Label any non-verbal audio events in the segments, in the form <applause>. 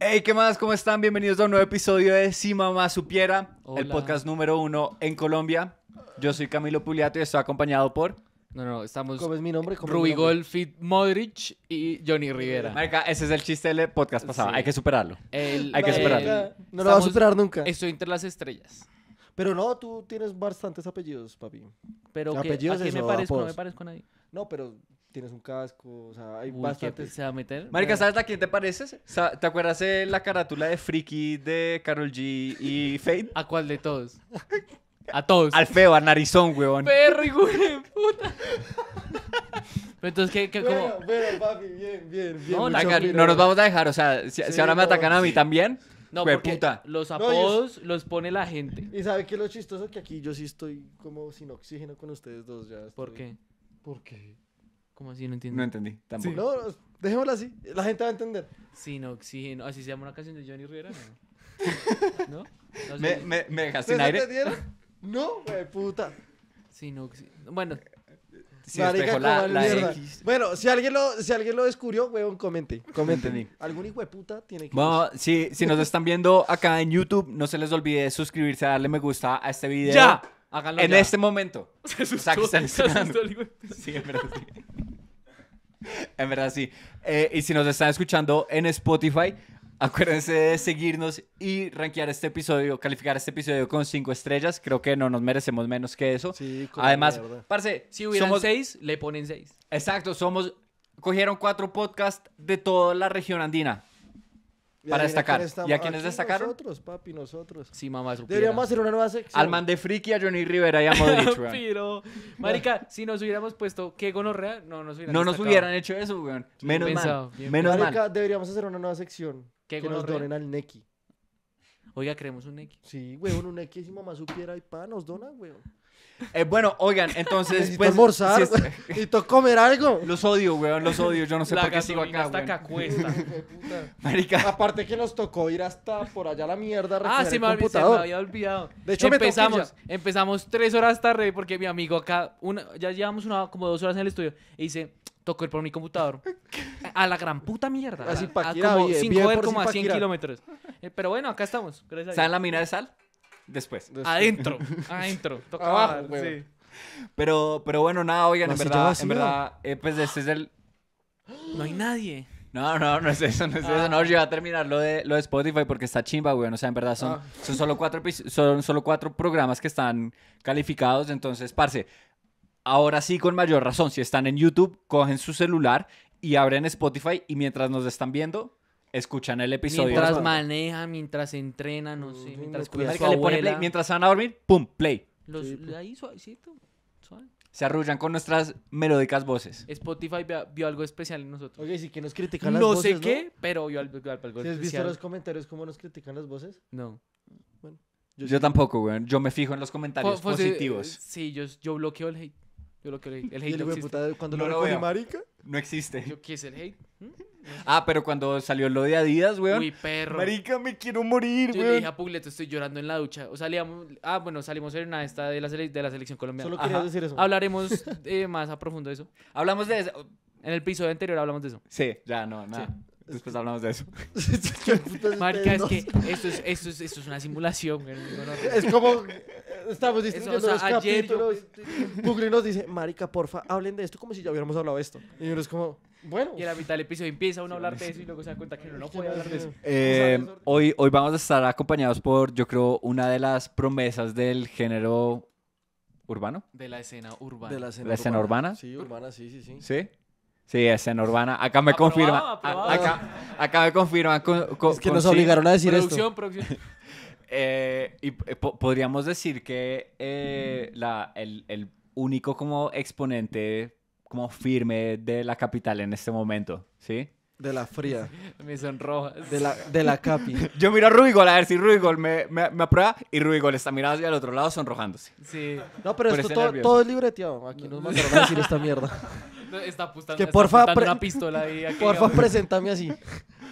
Hey, ¿qué más? ¿Cómo están? Bienvenidos a un nuevo episodio de Si Mamá Supiera, el podcast número uno en Colombia. Yo soy Camilo Pugliato y estoy acompañado por No, no, estamos ¿Cómo es mi nombre? ¿Cómo Modric y Johnny Rivera. Marica, ese es el chiste del podcast pasado. Hay que superarlo. Hay que superarlo. No lo va a superar nunca. Estoy entre las estrellas. Pero no, tú tienes bastantes apellidos, papi. Pero ¿a Apellidos me parezco? No me parezco a nadie. No, pero tienes un casco, o sea, hay bastante. ¿Se va a meter? Marica, ¿sabes a quién te pareces? ¿Te acuerdas de la carátula de Freaky de Carol G y Fade? ¿A cuál de todos? A todos. Al feo, al narizón, weón. Perro, puta. Pero entonces, ¿qué? qué cómo? papi, bien, bien, bien. No, nos vamos a dejar, o sea, si, ahora me atacan a mí también. No, porque puta. los apodos los pone la gente. Y sabe es lo chistoso que aquí yo sí estoy como sin oxígeno con ustedes dos ya. ¿Por qué? ¿Por qué? ¿Cómo así? No entiendo. No entendí, tampoco. Sí, no, dejémosla así, la gente va a entender. Sí, no, oxígeno. Así se llama una canción de Johnny Rivera, ¿no? <laughs> ¿No? me, me, me dejaste sin aire? No, güey, puta. Sí, no, oxígeno. Bueno. la X. Bueno, si alguien lo, si alguien lo descubrió, weón, comente. Comente. Algún hijo de puta tiene que. Bueno, si, si nos están viendo acá en YouTube, no se les olvide suscribirse, darle me gusta a este video. ¡Ya! en este momento. Sí, en verdad sí. <laughs> en verdad sí. Eh, y si nos están escuchando en Spotify, acuérdense de seguirnos y rankear este episodio, calificar este episodio con 5 estrellas. Creo que no nos merecemos menos que eso. Sí, Además, parce, si hubieran 6, le ponen 6. Exacto, somos cogieron cuatro podcasts de toda la región andina para destacar. ¿Y a quiénes destacaron? Nosotros, papi, nosotros. Sí, mamá, supiera. Deberíamos hacer una nueva sección. Al man de friki, a Johnny Rivera y a <laughs> Modric, weón. marica, si nos hubiéramos puesto ¿qué gonorrea, no nos hubieran No nos hubieran hecho eso, weón. Menos mal. Menos marica, deberíamos hacer una nueva sección. Que nos donen al Neki. Oiga, creemos un Neki. Sí, weón, un Neki. Si mamá supiera y pa, nos dona, weón. Eh, bueno, oigan, entonces. Necesito pues, almorzar, sí, comer algo. Los odio, weón, los odio. Yo no sé por qué sigo acá. cuesta. <laughs> Aparte que nos tocó ir hasta por allá a la mierda. A ah, sí me, me, había olvidado. De hecho, empezamos, empezamos tres horas tarde porque mi amigo acá, ya llevamos una, como dos horas en el estudio, y dice. Tocó ir por mi computador. A la gran puta mierda. Así a, a como a 100 kilómetros. Eh, pero bueno, acá estamos. Gracias en la mina de sal? Después. Adentro. <laughs> adentro. Ah, Toca Abajo, sí. Pero, pero bueno, nada, oigan, en verdad, en verdad, eh, pues este es el. No hay nadie. No, no, no es eso, no es eso. No, yo a terminar lo de, lo de Spotify porque está chimba, güey. O sea, en verdad son, ah. son, solo cuatro, son solo cuatro programas que están calificados. Entonces, parce, ahora sí con mayor razón, si están en YouTube, cogen su celular y abren Spotify y mientras nos están viendo, escuchan el episodio. Mientras maneja, mientras entrena, no sé, mientras mientras se van a dormir, pum, play. ahí suavecito, Se arrullan con nuestras melódicas voces. Spotify vio, algo especial en nosotros. Oye, sí que nos critican las voces, No sé qué, pero vio algo, especial. ¿Has visto los comentarios cómo nos critican las voces? No. Bueno. Yo, tampoco, güey. Yo me fijo en los comentarios positivos. Eh, sí, yo, yo bloqueo el hate. Yo bloqueo el hate. El hate no cuando lo veo. marica? No existe. Yo, ¿Qué es el hate? ¿Mm? Ah, pero cuando salió lo de Adidas, weón. Uy, perro. Marica, me quiero morir, Yo weón. le dije a Pugleto, estoy llorando en la ducha. O salíamos. Ah, bueno, salimos en una esta de la, de la selección colombiana. Solo quería decir eso. Hablaremos eh, más a profundo de eso. Hablamos de eso. En el episodio anterior hablamos de eso. Sí, ya, no, nada. Después hablamos de eso. <laughs> Marica, es que esto es, esto es, esto es una simulación, Es como... Estamos discutiendo distinguiendo los Pugli nos dice, marica, porfa, hablen de esto como si ya hubiéramos hablado de esto. Y uno es como... Bueno. Y en la mitad del episodio empieza uno a hablar de eso y luego se da cuenta que uno no puede hablar de eso. Eh, hoy, hoy vamos a estar acompañados por, yo creo, una de las promesas del género urbano. De la escena urbana. De la escena, urbana. urbana. Sí, urbana, sí, sí, sí. ¿Sí? Sí, escena urbana. Acá me confirman. Acá, acá, me confirman. Con, es que nos obligaron a decir producción, esto. Producción, <laughs> eh, y eh, podríamos decir que la, el, el, único como exponente como firme de la capital en este momento, ¿sí? De la fría. <laughs> Me sonroja. De la, de la capi. <laughs> Yo miro a Rubigol a ver si Ruigol me, me, me aprueba y Rubigol está mirando hacia el otro lado sonrojándose. Sí. No, pero, esto todo, es todo es libreteado. Aquí nos mandaron a decir esta mierda. <laughs> Está Que porfa, apuntando una pistola ahí. a Porfa, preséntame así.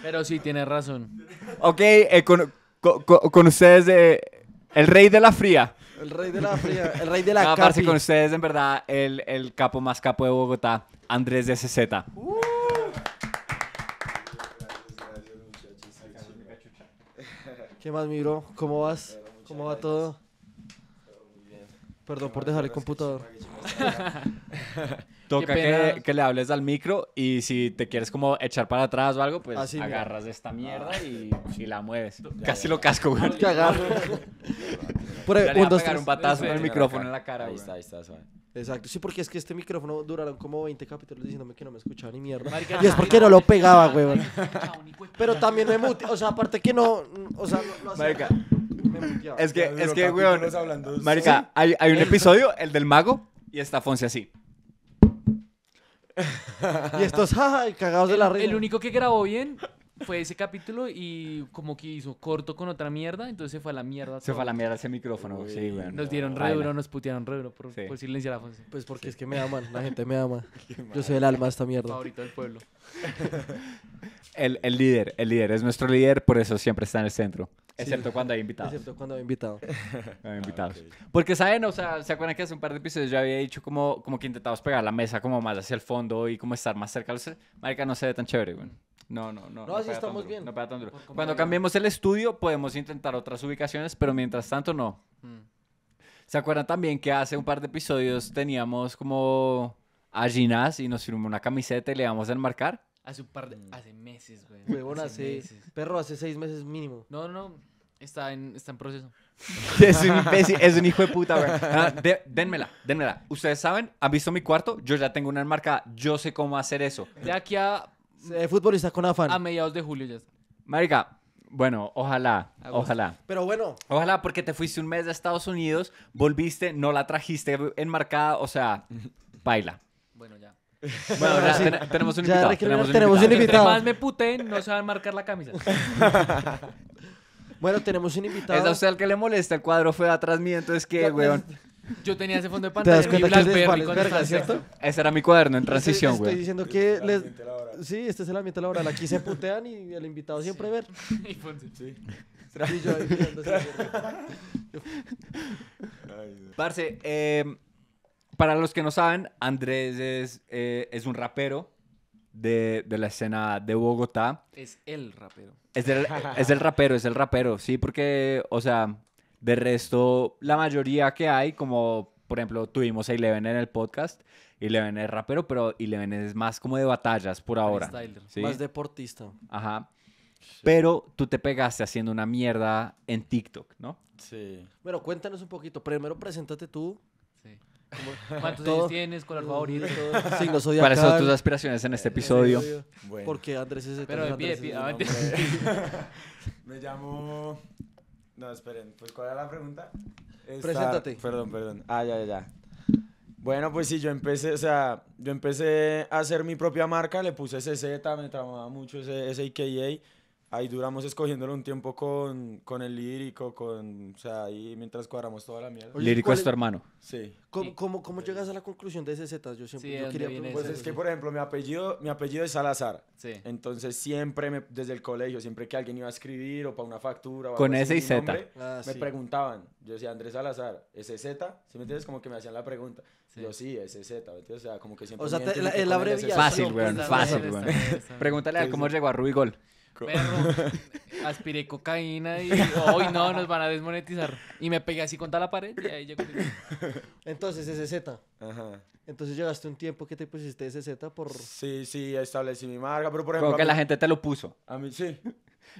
Pero sí, tiene razón. Ok, eh, con, con ustedes eh, el rey de la fría. El rey de la fría, el rey de la Parce, con ustedes, en verdad, el, capo más capo de Bogotá, Andrés de CZ. Uh. ¿Qué más, miro? ¿Cómo vas? ¿Cómo va todo? Perdón por dejar el computador. <laughs> Toca que, le hables al micro y si te quieres como echar para atrás o algo, pues agarras esta mierda ah. y la mueves. Casi lo casco, güey. Que agarro. <laughs> Por Le un, un patazo en el micrófono en la cara, Ahí está, ahí está, Exacto, sí, porque es que este micrófono duraron como 20 capítulos diciéndome que no me escuchaba ni mierda. y es porque no lo pegaba, güey. Pero también me mute. o sea, aparte que no, o sea, Marica. es que, es que, Marica, hay, hay un episodio, el del mago, y está Fonse así y estos ¡ay! cagados de la red El único que grabó bien fue ese capítulo y como que hizo corto con otra mierda, entonces se fue a la mierda. Se fue a la mierda ese micrófono, Nos dieron rebro, nos putearon rebro duro por, silenciar a Pues porque es que me aman, la gente me ama. <laughs> Yo soy el alma de esta mierda. Favorito del pueblo. <laughs> El, líder, el líder, es nuestro líder, por eso siempre está en el centro. Excepto cuando hay invitados. Excepto cuando hay <laughs> invitados. Ah, Porque, ¿saben? O sea, ¿se acuerdan que hace un par de episodios yo había dicho como, como que intentábamos pegar la mesa como más hacia el fondo y como estar más cerca? Marica, no se ve tan chévere, güey. No, no, no. No, así estamos bien. No pega tan duro. Cuando cambiemos el estudio, podemos intentar otras ubicaciones, pero mientras tanto, no. Mm. ¿Se acuerdan también que hace un par de episodios teníamos como a Ginás y nos firmó una camiseta y le íbamos a enmarcar? Hace un par de. Mm. Hace meses, güey. Huevón, hace. perro, hace seis meses mínimo. No, no. Está en, está en proceso. <laughs> es un hijo de puta, güey. Dénmela, denmela, denmela. Ustedes saben, han visto mi cuarto. Yo ya tengo una enmarcada. Yo sé cómo hacer eso. De aquí a. futbolista con afán. A mediados de julio ya Marica, bueno, ojalá, ojalá. Pero bueno. Ojalá porque te fuiste un mes de Estados Unidos, volviste, no la trajiste enmarcada, o sea, <laughs> baila. Bueno, ya. Bueno, tenemos un Ya invitado. Tenemos un invitado. más me puten, no se van a marcar la camisa. <laughs> Bueno, tenemos un invitado. Es a usted al que le molesta, el cuadro fue atrás mío, entonces que weón. <laughs> Yo tenía ese fondo de pantalla. das cuenta que es cierto? Ese era mi cuaderno en transición, weón. Estoy diciendo que les... Sí, este es el ambiente laboral. Aquí se putean y el invitado siempre ver. <laughs> Y sí. yo ahí Parce, eh, para los que no saben, Andrés eh, es, un rapero de, de, la escena de Bogotá. Es el rapero. Es el, rapero, es el rapero, sí, porque, o sea, de resto, la mayoría que hay, como por ejemplo, tuvimos a Eleven en el podcast. Eleven es rapero, pero Eleven es más como de batallas por ahora. Más deportista. Ajá. Pero tú te pegaste haciendo una mierda en TikTok, ¿no? Sí. Bueno, cuéntanos un poquito. Primero, preséntate tú. Sí. <laughs> ¿Cuántos de años tienes? ¿Color favorito? Sí, ¿Cuáles son tus aspiraciones en este eh, episodio? Eh, Porque Andrés es el Pero de pie, <laughs> Me llamo... No, esperen. Pues, ¿cuál era la pregunta? Preséntate. Perdón, perdón. Ah, ya, ya, ya. Bueno, pues sí, yo empecé, o sea, yo empecé a hacer mi propia marca, le puse CZ, me tramaba mucho ese, ese IKEA ahí duramos escogiéndolo un tiempo con, con el lírico, con, o sea, ahí mientras cuadramos toda la mierda. lírico es tu hermano. Sí. ¿Cómo, cómo, llegas a la conclusión de ese Z? Yo siempre sí, yo Pues es que, por ejemplo, mi apellido, mi apellido es Salazar. Sí. Entonces, siempre desde el colegio, siempre que alguien iba a escribir o para una factura o Con ese y Z. Ah, me preguntaban. Yo decía, Andrés Salazar, ¿ese Z? ¿Sí me entiendes? Como que me hacían la pregunta. Yo sí, ese Z. O sea, como que siempre. O sea, la, abreviación. Fácil, weón. Pues fácil, Pregúntale a cómo llegó a Rubigol. Perro, aspiré cocaína y hoy no, nos van a desmonetizar. Y me pegué así contra la pared y ahí llegó. Entonces, Z. Ajá. Entonces llegaste un tiempo que te pusiste ese Z por. Sí, sí, establecí mi marca, pero por ejemplo. Como que la gente te lo puso. A mí sí.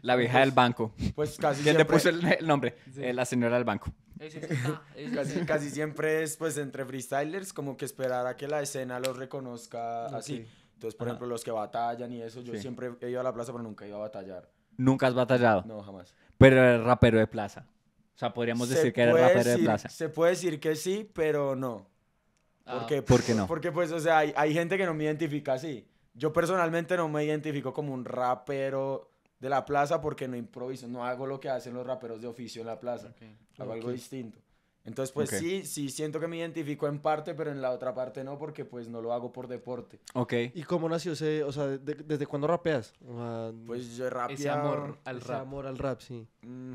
La vieja pues, del banco. Pues casi siempre. te puso el, nombre? Eh, la señora del banco. casi, siempre es, pues, entre freestylers, como que esperar a que la escena los reconozca así. Entonces, por ejemplo, los que batallan y eso, yo siempre he ido a la plaza, pero nunca he ido a batallar. ¿Nunca has batallado? No, jamás. Pero eres rapero de plaza. O sea, podríamos decir que eres rapero de plaza. Se puede decir que sí, pero no. Ah. Porque, ¿Por qué no? Porque, pues, o sea, hay, gente que no me identifica así. Yo personalmente no me identifico como un rapero de la plaza porque no improviso, no hago lo que hacen los raperos de oficio en la plaza. Hago algo distinto. Entonces, pues sí, sí siento que me identifico en parte, pero en la otra parte no, porque pues no lo hago por deporte. Ok. ¿Y cómo nació ese, o sea, desde cuándo rapeas? pues yo rapeo... Ese amor al ese rap. amor al rap, sí. Mm,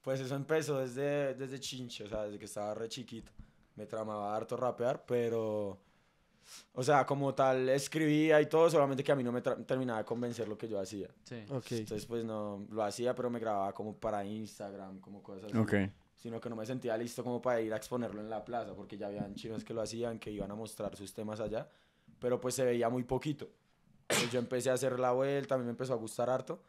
pues eso empezó desde, desde chinche, o sea, desde que estaba re chiquito. Me tramaba harto rapear, pero... O sea, como tal, escribía y todo, solamente que a mí no me terminaba de convencer lo que yo hacía. Sí. ok. Entonces, pues no, lo hacía, pero me grababa como para Instagram, como cosas así. Okay sino que no me sentía listo como para ir a exponerlo en la plaza, porque ya habían chinos que lo hacían, que iban a mostrar sus temas allá, pero pues se veía muy poquito. yo empecé a hacer la vuelta, a mí me empezó a gustar harto,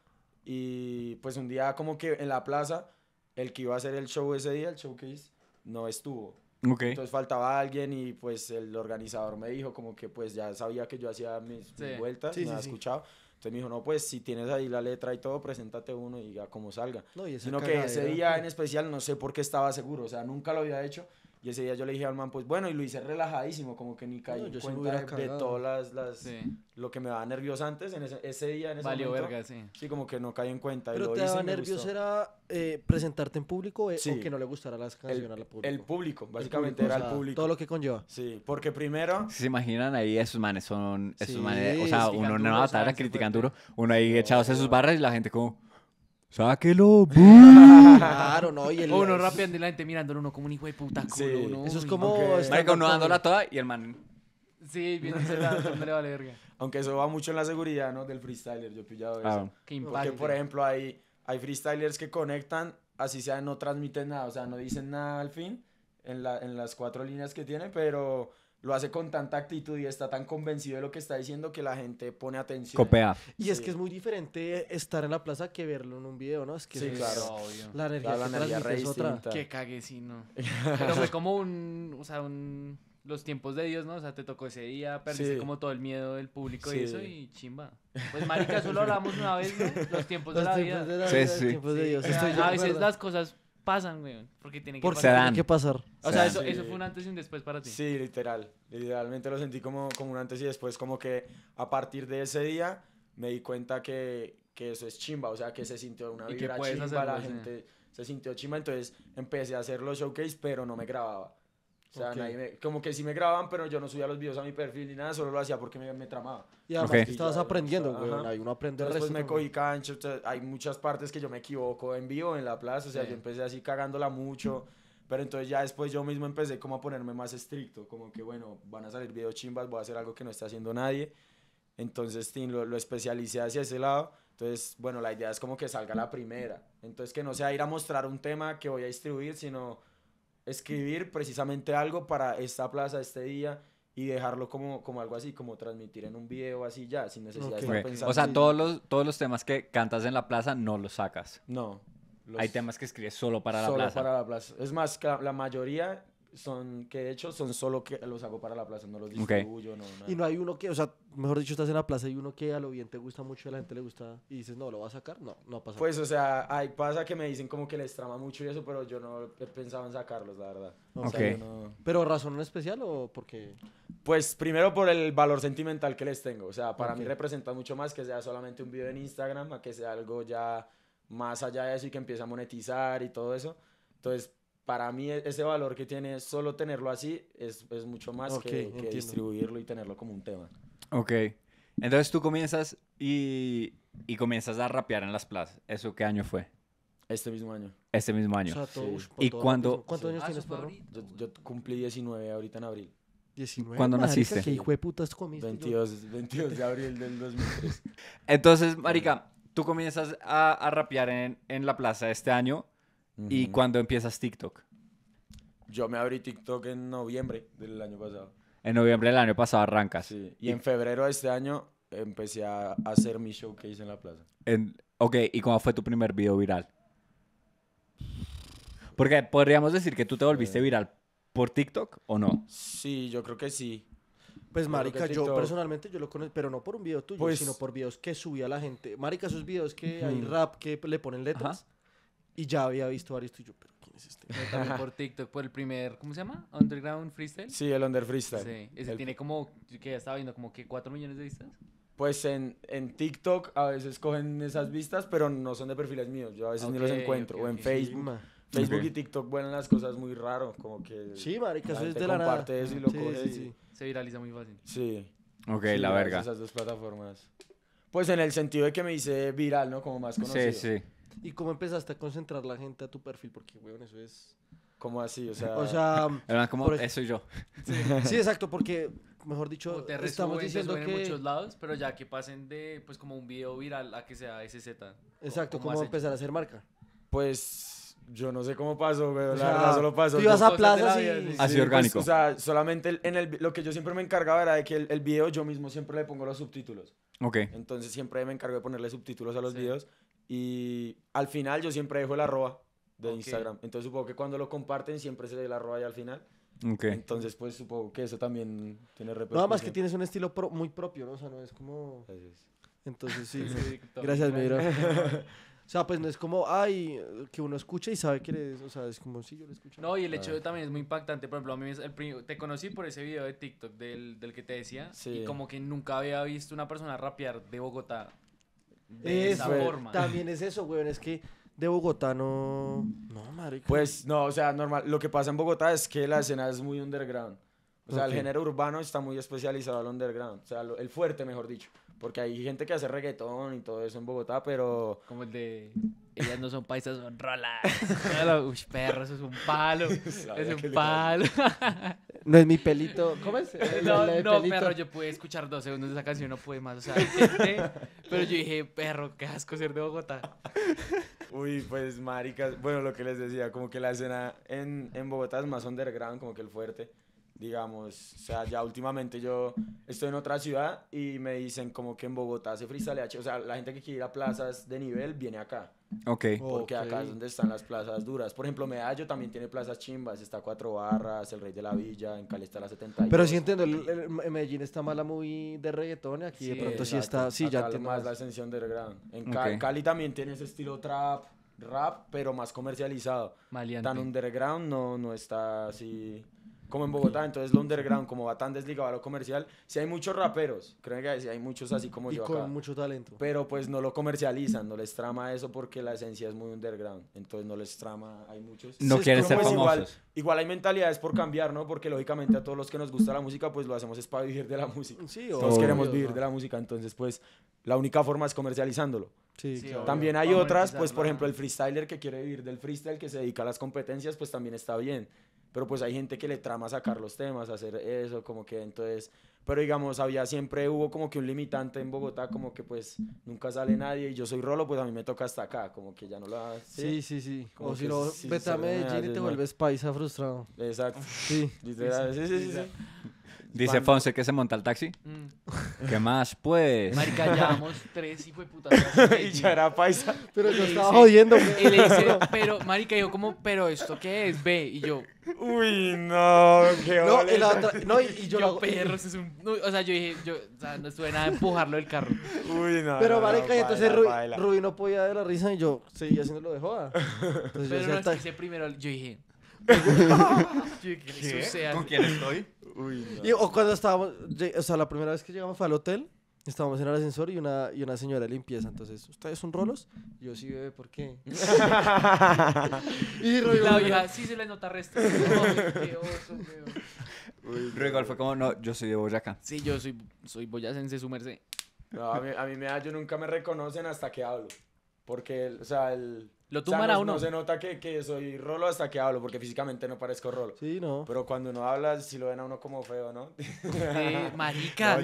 y pues un día como que en la plaza, el que iba a hacer el show ese día, el showcase, no estuvo. Entonces faltaba alguien y pues el organizador me dijo como que pues ya sabía que yo hacía mis, vueltas, sí, me había escuchado. Entonces me dijo, no, pues si tienes ahí la letra y todo, preséntate uno y ya como salga. No, y Sino que ese día en especial no sé por qué estaba seguro, o sea, nunca lo había hecho y ese día yo le dije al man, pues bueno, y lo hice relajadísimo, como que ni caí en cuenta de, todas las, lo que me daba nervios antes, en ese, día, en ese momento, verga, sí. como que no caí en cuenta. Pero te daba nervios era eh, presentarte en público eh, o que no le gustara las canciones al público. El público, básicamente era el público. Todo lo que conlleva. Sí, porque primero... se imaginan ahí esos manes, son... Esos manes, o sea, uno no va a estar criticando duro, uno ahí echándose sus barras y la gente como... ¡Sáquelo! <laughs> claro, no. Y el... Uno rápido y la mirándolo, uno como un hijo de puta culo. ¿no? Eso es como. Marica, uno dándola toda y el man. Sí, bien cerrado, no le vale verga. Aunque eso va mucho en la seguridad, ¿no? Del freestyler, yo he pillado eso. qué Porque, por ejemplo, hay, hay freestylers que conectan, así sea, no transmiten nada, o sea, no dicen nada al fin, en, la, en las cuatro líneas que tiene, pero lo hace con tanta actitud y está tan convencido de lo que está diciendo que la gente pone atención. Copea. Y es que es muy diferente estar en la plaza que verlo en un video, ¿no? Es que sí, claro, La energía, es otra. Que cague, si no. <laughs> Pero fue como un, o sea, un, los tiempos de Dios, ¿no? O sea, te tocó ese día, perdiste como todo el miedo del público y eso, y chimba. Pues, marica, solo hablamos una vez, ¿no? Los tiempos, de, la vida. Los tiempos de Dios. a veces las cosas pasan, güey. Porque tiene que Porque pasar. que O sea, eso, fue un antes y un después para ti. Sí, literal. Literalmente lo sentí como, como un antes y después, como que a partir de ese día me di cuenta que, que eso es chimba, o sea, que se sintió una vibra chimba, la gente se sintió chimba, entonces empecé a hacer los showcase, pero no me grababa. O sea, como que sí me grababan, pero yo no subía los videos a mi perfil ni nada, solo lo hacía porque me, me tramaba. Y además estabas aprendiendo, güey. Ahí uno aprende Después resto, me cogí cancho, hay muchas partes que yo me equivoco en vivo, en la plaza, o sea, yo empecé así cagándola mucho. Pero entonces ya después yo mismo empecé como a ponerme más estricto, como que bueno, van a salir videos chimbas, voy a hacer algo que no está haciendo nadie. Entonces sí lo, lo especialicé hacia ese lado. Entonces, bueno, la idea es como que salga la primera. Entonces que no sea ir a mostrar un tema que voy a distribuir, sino escribir precisamente algo para esta plaza, este día y dejarlo como, como algo así, como transmitir en un video así ya, sin necesidad de pensar O sea, todos los, todos los temas que cantas en la plaza no los sacas. No. Hay temas que escribes solo para la plaza. Solo para la plaza. Es más, la mayoría son que he hecho son solo que los hago para la plaza, no los distribuyo, no Y no hay uno que, o sea, mejor dicho, estás en la plaza y uno que a lo bien te gusta mucho, a la gente le gusta y dices, no, lo va a sacar, no, no pasa. Pues, o sea, hay pasa que me dicen como que les trama mucho y eso, pero yo no pensaba en sacarlos, la verdad. Ok. no... Pero razón en especial o porque... Pues primero por el valor sentimental que les tengo, o sea, para mí representa mucho más que sea solamente un video en Instagram, a que sea algo ya más allá de eso y que empiece a monetizar y todo eso. Entonces, para mí e-, ese valor que tiene solo tenerlo así es, es mucho más que, distribuirlo y tenerlo como un tema. Ok. Entonces tú comienzas y, y, comienzas a rapear en las plazas. ¿Eso qué año fue? Este mismo año. Este mismo año. ¿Y cuando, cuántos años ah, tienes, perro? Yo, yo, cumplí 19 ahorita en abril. 19. ¿Cuándo naciste? ¿Qué hijo de putas comiste? 22, 22 de abril del 2003. Entonces, marica, tú comienzas a, a rapear en, en la plaza este año ¿Y cuándo empiezas TikTok? Yo me abrí TikTok en noviembre del año pasado. En noviembre del año pasado arrancas. Sí. Y, en febrero de este año empecé a hacer mi showcase en la plaza. En... Ok, ¿y cómo fue tu primer video viral? Porque podríamos decir que tú te volviste eh. viral por TikTok o no. Sí, yo creo que sí. Pues marica, yo personalmente yo lo conozco, pero no por un video tuyo, pues sino por videos que subía la gente. Marica, esos videos que hay rap que le ponen letras. Y ya había visto varios tuyos, pero ¿quién es este? Yo también por TikTok, por el primer, ¿cómo se llama? Underground Freestyle. Sí, el Under Freestyle. Sí, ese tiene como, que ya estaba viendo, como que 4 millones de vistas. Pues en, en, TikTok a veces cogen esas vistas, pero no son de perfiles míos, yo a veces ni los encuentro, o en Facebook. Facebook y TikTok vuelan las cosas muy raro, como que... Sí, marica, eso es de la nada. comparte eso y lo sí, sí, Se viraliza muy fácil. Sí. Ok, la verga. Esas dos plataformas. Pues en el sentido de que me hice viral, ¿no? Como más conocido. Sí, sí. ¿Y cómo empezaste a concentrar la gente a tu perfil? Porque, weón, eso es... ¿Cómo así? O sea... O sea... <laughs> como eso soy yo. Sí. exacto, porque, mejor dicho, estamos diciendo que... en muchos lados, pero ya que pasen de, pues, como un video viral a que sea SZ. Exacto, ¿cómo, empezar a hacer marca? Pues... Yo no sé cómo pasó, pero la verdad solo pasó. Tú ibas a plazas así pues, orgánico. o sea, solamente en el... Lo que yo siempre me encargaba era de que el, el video yo mismo siempre le pongo los subtítulos. Ok. Entonces siempre me encargo de ponerle subtítulos a los videos y al final yo siempre dejo el arroba de Instagram. Entonces supongo que cuando lo comparten siempre se le el arroba ahí al final. Okay. Entonces pues supongo que eso también tiene repercusión. Nada no, más que tienes un estilo muy propio, ¿no? O sea, no es como... Entonces sí. <laughs> Gracias, Miro. <laughs> O sea, pues no es como, ay, que uno escucha y sabe que eres, o sea, es como, sí, yo lo escucho. No, y el hecho ah. de, también es muy impactante, por ejemplo, a mí es te conocí por ese video de TikTok del, que te decía, sí. y como que nunca había visto una persona rapear de Bogotá de También es eso, weón, es que de Bogotá no... No, marica. Pues no, o sea, normal. Lo que pasa en Bogotá es que la escena es muy underground. O sea, el género urbano está muy especializado al underground. O sea, el fuerte, mejor dicho. Porque hay gente que hace reggaetón y todo eso en Bogotá, pero... Como el de ellas no son paisas, son rolas. <laughs> Uy, perro, eso es un palo. <laughs> es un palo. <laughs> no es mi pelito. ¿Cómo es? No, no, perro, yo pude escuchar dos segundos de esa canción, no pude más. O sea, pero yo dije, perro, qué asco ser de Bogotá. Uy, pues maricas. Bueno, lo que les decía, como que la escena en, en Bogotá es más underground, como que el fuerte digamos, o sea, ya últimamente yo estoy en otra ciudad y me dicen como que en Bogotá se freestyle, o sea, la gente que quiere ir a plazas de nivel viene acá. Ok. Porque acá es donde están las plazas duras. Por ejemplo, Medallo también tiene plazas chimbas, está Cuatro Barras, El Rey de la Villa, en Cali está la 70. Pero sí entiendo, el, Medellín está mala muy de reggaetón, aquí de pronto sí está, sí, ya tiene más la ascensión de underground. En Cali también tiene ese estilo trap, rap, pero más comercializado. Maliante. Tan underground no, no está así como en Bogotá, entonces lo underground, como va tan desligado a lo comercial, si hay muchos raperos, creen que hay muchos así como yo. Con acá, mucho talento. Pero pues no lo comercializan, no les trama eso porque la esencia es muy underground, entonces no les trama, hay muchos. No quieren ser Igual, igual, hay mentalidades por cambiar, ¿no? Porque lógicamente a todos los que nos gusta la música, pues lo hacemos es para vivir de la música. Sí, Todos queremos vivir de la música, entonces pues la única forma es comercializándolo. También hay otras, pues por ejemplo el freestyler que quiere vivir del freestyle, que se dedica a las competencias, pues también está bien pero pues hay gente que le trama sacar los temas, hacer eso, como que entonces, pero digamos, había siempre, hubo como que un limitante en Bogotá, como que pues nunca sale nadie y yo soy rolo, pues a mí me toca hasta acá, como que ya no lo Sí, sí, sí, sí. o si no, vete a Medellín y te vuelves paisa frustrado. Exacto. Sí. <laughs> Literal, sí, sí. sí, sí Dice Fonse que se monta el taxi. Mm. <laughs> ¿Qué más, pues? Marica, <laughs> llevamos tres hijos de puta. <laughs> y ya era paisa. Pero yo estaba jodiendo. Y pues. le dice, pero, marica, yo como, pero ¿esto qué es? Ve. Y yo... Uy, no, qué No, y, yo... yo perros, es un, o sea, yo dije, yo, o sea, no estuve nada de empujarlo del carro. Uy, no. Pero, marica, y entonces Ruby no podía de la risa y yo seguía haciéndolo de joda. Entonces, pero yo no, es que hice primero, yo dije... ¿Con quién estoy? y, o cuando estábamos, o sea, la primera vez que llegamos fue al hotel, estábamos en el ascensor y una, y una señora limpieza. Entonces, ¿ustedes son rolos? yo sí, bebé, ¿por qué? <laughs> <laughs> y la vieja, sí se le nota resto. Rui, fue como, no, yo soy de Boyacá. Sí, yo soy, soy boyacense, su merced. a mí, a mí me da, yo nunca me reconocen hasta que hablo. Porque, o sea, el, lo tumban no, a uno. No se nota que, soy rolo hasta que hablo, porque físicamente no parezco rolo. Sí, no. Pero cuando no habla, si lo ven a uno como feo, ¿no? marica.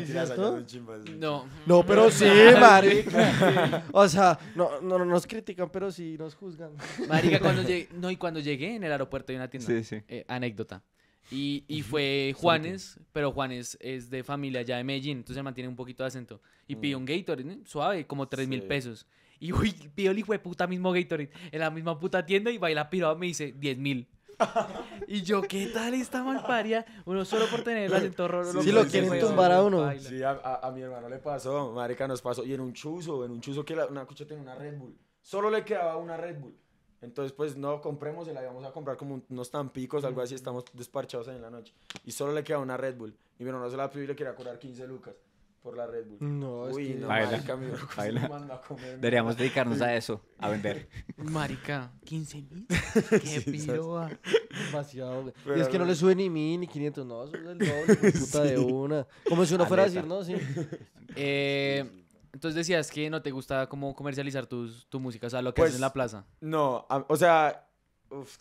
No, no. pero <laughs> sí, marica. O sea, no, nos critican, pero sí nos juzgan. Marica, cuando <laughs> llegué, no, y cuando llegué en el aeropuerto de una tienda. Sí, sí. Eh, anécdota. Y, fue Juanes, pero Juanes es de familia allá de Medellín, entonces mantiene un poquito de acento. Y mm. pidió un Gatorade, suave, como 3 mil pesos. Y uy, pidió el hijo de puta mismo Gatorade en la misma puta tienda y baila pirado me dice 10 mil. <laughs> y yo, ¿qué tal esta malparia? Uno solo por tener el acento raro. Sí, si lo quieren tumbar a uno. Sí, a, mi hermano le pasó, marica nos pasó. Y en un chuzo, en un chuzo que la, una cucha tiene una Red Bull. Solo le quedaba una Red Bull. Entonces, pues no compremos, y la íbamos a comprar como unos tampicos, algo así, estamos desparchados en la noche. Y solo le queda una Red Bull. Y bueno, no se la pidió y le quería cobrar 15 lucas por la Red Bull. No, es no, baila, marica, a Deberíamos dedicarnos a eso, a <laughs> vender. Marica, 15 mil. <laughs> Qué sí, Demasiado. y es que no le sube ni mil ni 500, no, sube el doble, puta de <laughs> una. Como si uno fuera a decir, no, sí. Eh entonces decías que no te gusta como comercializar tus, tu música, o sea, lo que es en la pues, plaza. No, o sea,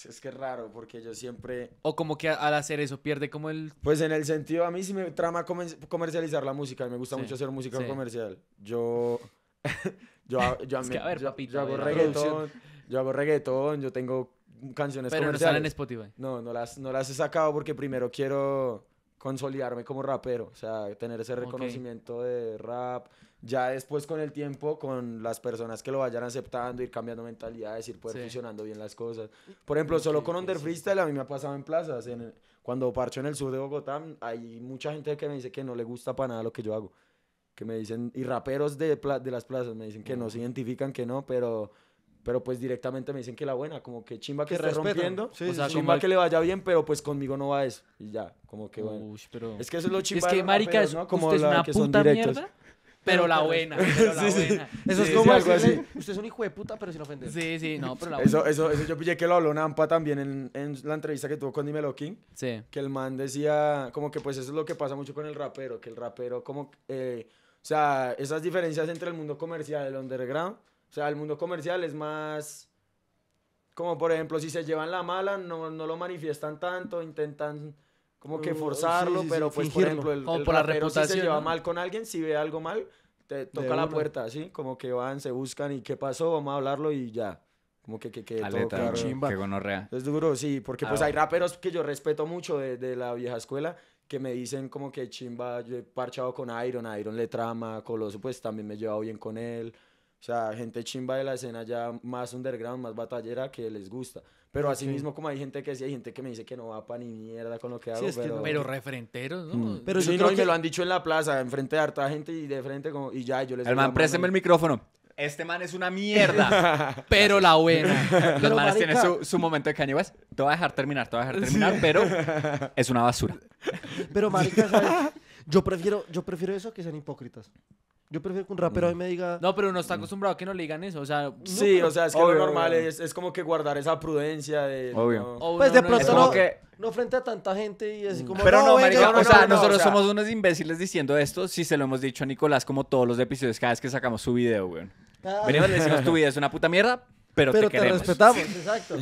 es que es raro porque yo siempre... O como que al hacer eso pierde como el... Pues en el sentido, a mí sí me trama comercializar la música, me gusta mucho hacer música comercial. Yo... yo, yo, hago reggaetón, yo hago yo tengo canciones Pero comerciales. no salen en Spotify. No, no las, no las he sacado porque primero quiero consolidarme como rapero, o sea, tener ese reconocimiento de rap, ya después con el tiempo, con las personas que lo vayan aceptando, ir cambiando mentalidades, ir poder funcionando bien las cosas. Por ejemplo, solo con Under Freestyle a mí me ha pasado en plazas, en cuando parcho en el sur de Bogotá, hay mucha gente que me dice que no le gusta para nada lo que yo hago, que me dicen, y raperos de, de las plazas me dicen que no se identifican, que no, pero pero pues directamente me dicen que la buena, como que chimba que, se rompiendo, o chimba que le vaya bien, pero pues conmigo no va eso. Y ya, como que bueno. Es que eso es lo chimba. Es que marica es, como usted es una que puta mierda. Pero la buena, <laughs> pero la buena. Eso es como algo así. Usted es un hijo de puta, pero sin ofender. Sí, sí, no, pero la buena. Eso, eso, eso yo pillé que lo habló Nampa también en, en la entrevista que tuvo con Dimelo King. Que el man decía, como que pues eso es lo que pasa mucho con el rapero, que el rapero como, eh, o sea, esas diferencias entre el mundo comercial y el underground, sea, el mundo comercial es más, como por ejemplo, si se llevan la mala, no, no lo manifiestan tanto, intentan como que uh, forzarlo, pero pues por ejemplo, el, por si se lleva mal con alguien, si ve algo mal, te toca la puerta, así, como que van, se buscan y qué pasó, vamos a hablarlo y ya. Como que, que, que chimba. Es duro, sí, porque pues ah, hay raperos que yo respeto mucho de, de, la vieja escuela que me dicen como que chimba, yo he parchado con Iron, Iron le trama, Coloso pues también me he llevado bien con él. O sea, gente chimba de la escena ya más underground, más batallera que les gusta. Pero así mismo como hay gente que sí, hay gente que me dice que no va pa' ni mierda con lo que hago. pero... referenteros, ¿no? Mm. Pero yo no, que... me lo han dicho en la plaza, enfrente de harta gente y de frente como... Y ya, yo les... El man, présteme el micrófono. Este man es una mierda, <laughs> pero la buena. Los manes tienen su, su, momento de Kanye Te voy a dejar terminar, te voy a dejar terminar, pero <laughs> es una basura. Pero marica, Yo prefiero, yo prefiero eso que sean hipócritas. Yo prefiero que un rapero hoy me diga. No, pero uno está mm. acostumbrado a que no le digan eso. O sea, Sí, o sea, es que lo normal es, es como que guardar esa prudencia de... Obvio. no- Pues de pronto no, no frente a tanta gente y así mm. como. Pero no, no, o sea, nosotros somos unos imbéciles diciendo esto si se lo hemos dicho a Nicolás como todos los episodios cada vez que sacamos su video, weón. Ah, Venimos, le decimos tu video es una puta mierda, pero, pero te respetamos, exacto.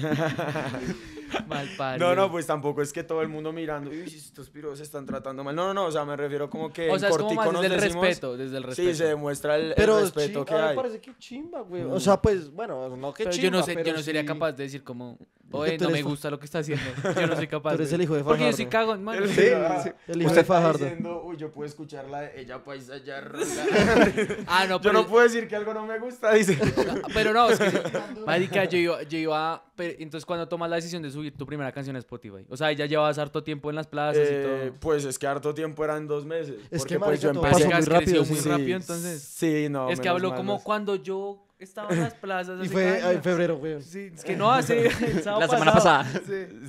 <laughs> <laughs> mal padre. No, no, pues tampoco es que todo el mundo mirando, uy, estos piros se están tratando mal. No, no, no, o sea, me refiero como que. O sea, es como más desde el respeto, desde el respeto. Sí, se demuestra el, pero el respeto que hay. me parece que chimba, güey. Mm. O sea, pues, bueno, no que pero chimba. Yo no, sé, yo no sería capaz de decir, como, oye, no me gusta lo que está haciendo. <laughs> Yo no soy capaz. Tú eres el hijo de Fajardo. Porque yo soy en mano. Sí, sí, el hijo de Fajardo. uy, yo puedo escucharla ella paisa ya <laughs> Ah, no, pero. Yo no puedo decir que algo no me gusta, dice. Ah, pero no, es que. Marica, yo iba entonces, cuando tomas la decisión de subir tu primera canción a Spotify? O sea, ya llevabas harto tiempo en las plazas y eh, todo. Pues es que harto tiempo eran dos meses. Es que pues, yo empecé muy rápido. muy rápido, entonces. Sí, no. Es que hablo como cuando yo estaba en las plazas. y fue en febrero, güey. es que no, hace. la semana pasada.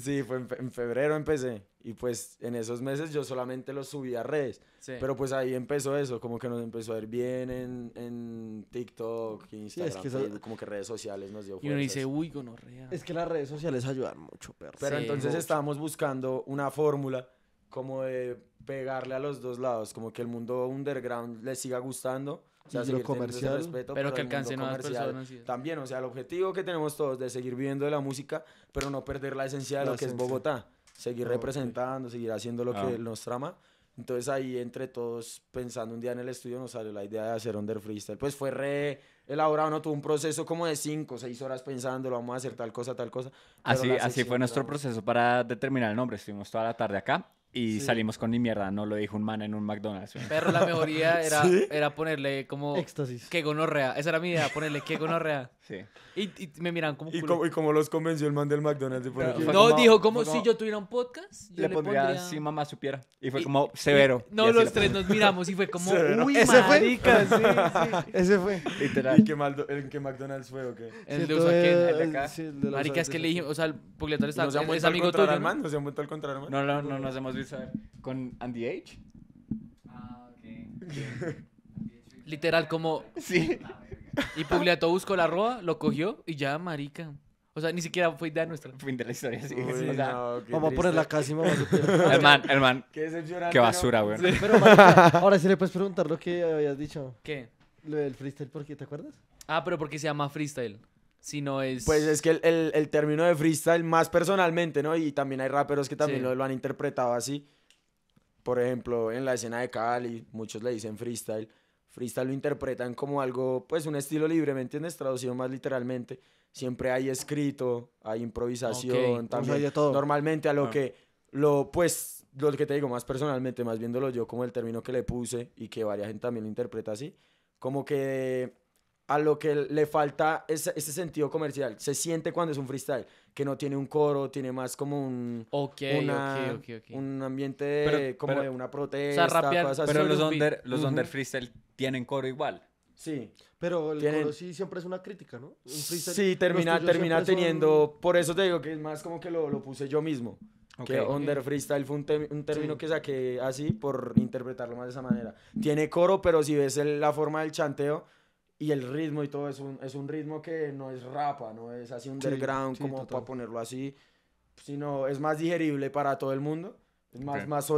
Sí. fue en febrero empecé. Y pues en esos meses yo solamente los subí a redes. Pero pues ahí empezó eso, como que nos empezó a ir bien en, en TikTok, Instagram, es que como que redes sociales nos dio fuerza. Y uno dice, uy, gonorrea. Es que las redes sociales ayudan mucho, Pero entonces estábamos buscando una fórmula como de pegarle a los dos lados, como que el mundo underground le siga gustando o sea, lo comercial, respeto pero que alcance más personas. También, o sea, el objetivo que tenemos todos de seguir viviendo de la música, pero no perder la esencia de lo que es Bogotá. Seguir ah, representando, seguir haciendo lo que ah. nos trama. Entonces ahí entre todos, pensando un día en el estudio, nos salió la idea de hacer Under Freestyle. Pues fue re elaborado, no tuvo un proceso como de 5 o 6 horas pensando, vamos a hacer tal cosa, tal cosa. Así, así fue nuestro proceso para determinar el nombre. Estuvimos toda la tarde acá y salimos con ni mierda, no lo dijo un man en un McDonald's. Pero la mejoría <laughs> era, era ponerle como... Éxtasis. Que gonorrea. Esa era mi idea, ponerle que gonorrea. Sí. Y, me miran como. ¿Y, Como, ¿Y los convenció el man del McDonald's? Por no, no dijo como, si yo tuviera un podcast. Yo le, pondría, si mamá supiera. Y fue como severo. no, los tres nos miramos y fue como, uy, ¿Ese marica, fue? <laughs> Ese fue. Literal. ¿Y qué, McDonald's fue o qué? El de Usaquén, el Marica, es que le dije, o sea, el Pogletor está. ¿No se amigo vuelto al contrario, ¿No al No, no, no nos hemos visto. ¿Con Andy H? Ah, ok. <laughs> Literal, como. Sí. Y Pugliato buscó la ropa lo cogió y ya, marica. O sea, ni siquiera fue idea nuestra. Fin de la historia, sí. vamos a ponerla casi, a <laughs> el Qué, basura, güey. ahora sí le puedes preguntar lo que habías dicho. ¿Qué? Lo del freestyle, ¿por ¿Te acuerdas? Ah, pero porque se llama freestyle. Si no es. Pues es que el, término de freestyle, más personalmente, ¿no? Y también hay raperos que también lo, lo han interpretado así. Por ejemplo, en la escena de Cali, muchos le dicen freestyle freestyle lo interpretan como algo, pues un estilo libre, ¿me entiendes? Traducido más literalmente. Siempre hay escrito, hay improvisación, también. todo. Normalmente a lo ah. que lo, pues, lo que te digo más personalmente, más viéndolo yo como el término que le puse y que varia gente también lo interpreta así, como que a lo que le falta es ese sentido comercial. Se siente cuando es un freestyle, que no tiene un coro, tiene más como un un ambiente como de una protesta, o sea, Pero los under, los freestyle tienen coro igual. Sí. Pero el coro sí siempre es una crítica, ¿no? sí, termina, termina teniendo. Por eso te digo que es más como que lo, puse yo mismo. que under freestyle fue un, término que saqué así por interpretarlo más de esa manera. Tiene coro, pero si ves la forma del chanteo, y el ritmo y todo es un, es un ritmo que no es rapa, no es así underground como para ponerlo así, sino es más digerible para todo el mundo, es más, más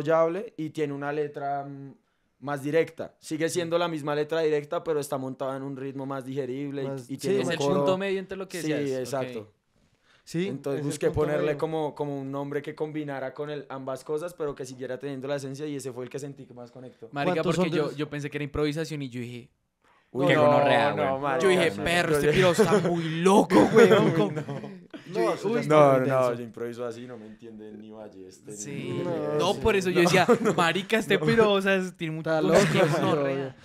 y tiene una letra mm, más directa. Sigue siendo la misma letra directa, pero está montada en un ritmo más digerible y, y tiene un el punto medio entre lo que Sí, exacto. Sí, Entonces busqué ponerle como, como un nombre que combinara con el, ambas cosas, pero que siguiera teniendo la esencia y ese fue el que sentí que más conectó. Marica, porque yo, yo pensé que era improvisación y yo dije, no, yo dije, perro, este piro está muy loco, güey. No, no, no, yo improviso así, no me entiende ni Valle. Este, sí, no, por eso yo decía, <laughs> marica, este piro, o sea, tiene mucha gonorrea.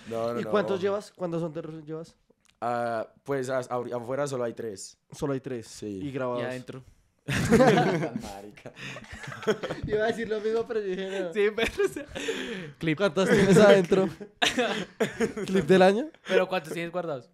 ¿Y cuántos llevas? ¿Cuántos son terros llevas? Ah, pues afuera solo hay tres. Solo hay tres. Sí. Y Y adentro. Marica. Iba a decir lo mismo, pero dije Sí, pero o clip. ¿Cuántos tienes adentro? ¿Clip del año? ¿Pero cuántos tienes guardados?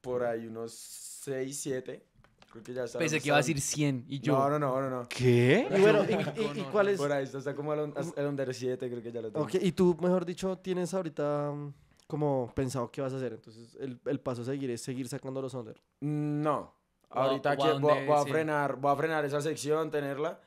Por ahí unos 6, 7. Creo que ya sabes. Pensé que iba a decir 100 y yo. No, no, no, no. ¿Qué? Y bueno, ¿y, y, cuál es? Por ahí está, como el, Under 7, creo que ya lo tengo. Ok, y tú, mejor dicho, tienes ahorita mm, como pensado qué vas a hacer. Entonces, el, el paso a seguir es seguir sacando los Under. No. Ahorita que voy, a, frenar, voy a frenar esa sección, tenerla,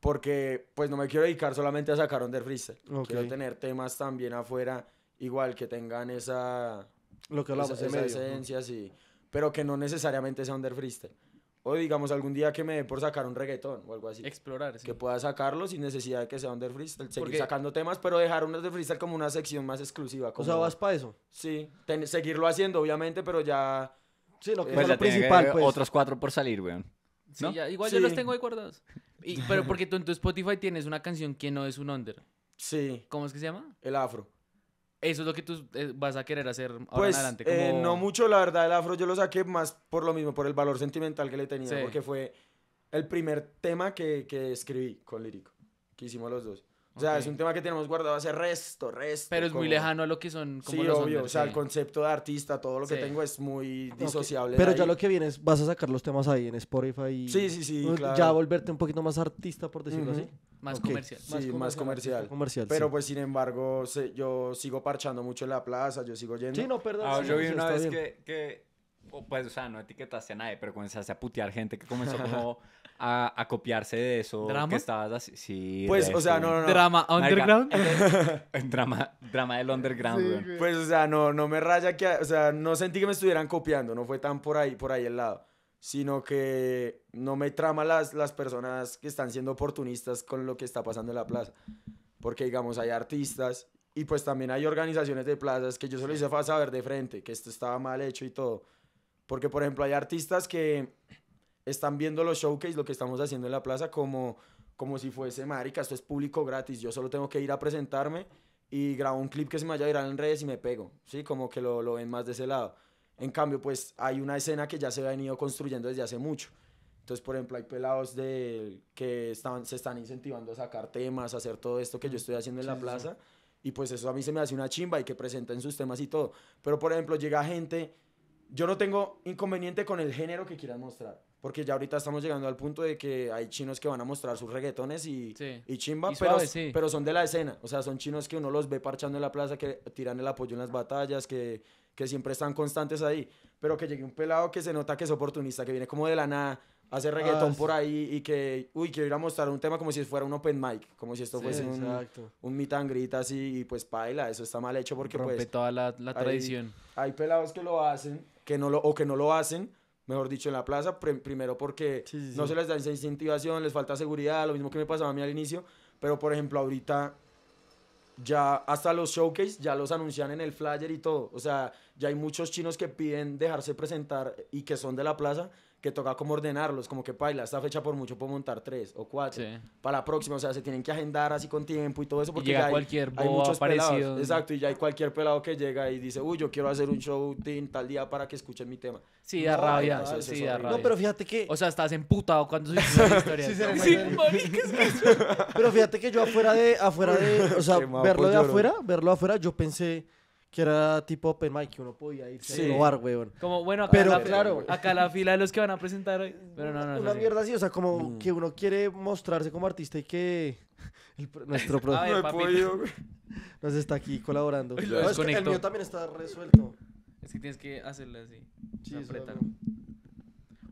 porque pues no me quiero dedicar solamente a sacar under freestyle. Quiero tener temas también afuera, igual que tengan esa... Lo que hablamos esa, esa Pero que no necesariamente sea under freestyle. O digamos algún día que me dé por sacar un reggaetón o algo así. Explorar, sí. Que pueda sacarlo sin necesidad de que sea under freestyle. Seguir sacando temas, pero dejar under freestyle como una sección más exclusiva. O sea, vas para eso. Sí. seguirlo haciendo, obviamente, pero ya Sí, lo que eh, es pues principal, pues. Otros cuatro por salir, weón. Sí, igual yo los tengo ahí guardados. pero porque tú en tu Spotify tienes una canción que no es un under. Sí. ¿Cómo es que se llama? El afro. Eso es lo que tú eh, vas a querer hacer ahora pues, adelante. Eh, no mucho, la verdad, el afro yo lo saqué más por lo mismo, por el valor sentimental que le tenía, porque fue el primer tema que, que escribí con lírico, que hicimos los dos. O sea, es un tema que tenemos guardado hace resto, resto. Pero es muy lejano a lo que son como Sí, obvio. o sea, el concepto de artista, todo lo que tengo es muy disociable. Pero ya lo que viene es, vas a sacar los temas ahí en Spotify. Y... Sí, sí, sí. Ya volverte un poquito más artista, por decirlo así. Más, comercial. Sí, más comercial. comercial. Pero pues, sin embargo, yo sigo parchando mucho en la plaza, yo sigo yendo. Sí, no, perdón. Ah, yo vi una vez que, pues, o sea, no etiquetaste a nadie, pero comenzaste a putear gente que comenzó <laughs> como a, copiarse de eso que estabas así. pues, o sea, no, no, no. Drama underground. <laughs> drama, drama del underground, Pues, o sea, no, no me raya que, o sea, no sentí que me estuvieran copiando, no fue tan por ahí, por ahí el lado, sino que no me trama las, las personas que están siendo oportunistas con lo que está pasando en la plaza. Porque, digamos, hay artistas y pues también hay organizaciones de plazas que yo solo hice para saber de frente que esto estaba mal hecho y todo. Porque, por ejemplo, hay artistas que están viendo los showcase, lo que estamos haciendo en la plaza, como, como si fuese marica, esto es público gratis, yo solo tengo que ir a presentarme y grabo un clip que se me vaya a viral en redes y me pego, ¿sí? Como que lo, lo ven más de ese lado. En cambio, pues hay una escena que ya se ha venido construyendo desde hace mucho. Entonces, por ejemplo, hay pelados de, que están, se están incentivando a sacar temas, a hacer todo esto que yo estoy haciendo en la plaza. Y pues eso a mí se me hace una chimba y que presenten sus temas y todo. Pero, por ejemplo, llega gente... Yo no tengo inconveniente con el género que quieran mostrar porque ya ahorita estamos llegando al punto de que hay chinos que van a mostrar sus reggaetones y, y chimba, pero, pero son de la escena. O sea, son chinos que uno los ve parchando en la plaza, que tiran el apoyo en las batallas, que, que siempre están constantes ahí. Pero que llegue un pelado que se nota que es oportunista, que viene como de la nada, hace ah, reggaetón por ahí y que, uy, quiero ir a mostrar un tema como si fuera un open mic, como si esto fuese un, un meet así, y pues paila, eso está mal hecho porque Rompe pues, toda la, la tradición. Hay, hay pelados que lo hacen, que no lo, o que no lo hacen mejor dicho, en la plaza, primero porque no se les da esa incentivación, les falta seguridad, lo mismo que me pasaba a mí al inicio, pero por ejemplo ahorita ya hasta los showcase ya los anuncian en el flyer y todo, o sea, ya hay muchos chinos que piden dejarse presentar y que son de la plaza que toca como ordenarlos, como que paila, esta fecha por mucho puedo montar tres o cuatro. Para la próxima, o sea, se tienen que agendar así con tiempo y todo eso porque cualquier hay, hay muchos pelados. Exacto, y ya hay cualquier pelado que llega y dice, uy, yo quiero hacer un show de tal día para que escuchen mi tema. Sí, da rabia, sí, da rabia. No, pero fíjate que... O sea, estás emputado cuando se <laughs> historia. sí, sí, Pero fíjate que yo afuera de, afuera de, o sea, verlo de afuera, verlo afuera, yo pensé que era tipo open mic, que uno podía irse a innovar, weón. Como, bueno, acá, la, fila de los que van a presentar hoy. Pero no, no, Una mierda así, o sea, como mm. que uno quiere mostrarse como artista y que el, nuestro <laughs> productor <laughs> nos está aquí colaborando. es que el mío también está resuelto. Es que tienes que hacerle así. Sí, o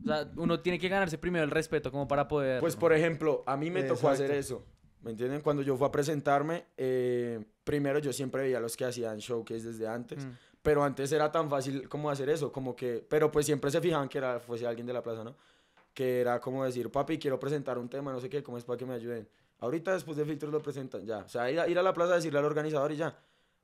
sea, uno tiene que ganarse primero el respeto como para poder... Pues, por ejemplo, a mí me tocó hacer eso. ¿Me entienden? Cuando yo fui a presentarme... Eh, primero yo siempre veía a los que hacían showcase desde antes, mm. pero antes era tan fácil como hacer eso, como que, pero pues siempre se fijaban que era, fuese alguien de la plaza, ¿no? Que era como decir, papi, quiero presentar un tema, no sé qué, ¿cómo es para que me ayuden? Ahorita después de filtros lo presentan, ya. O sea, ir a, ir a la plaza a decirle al organizador y ya.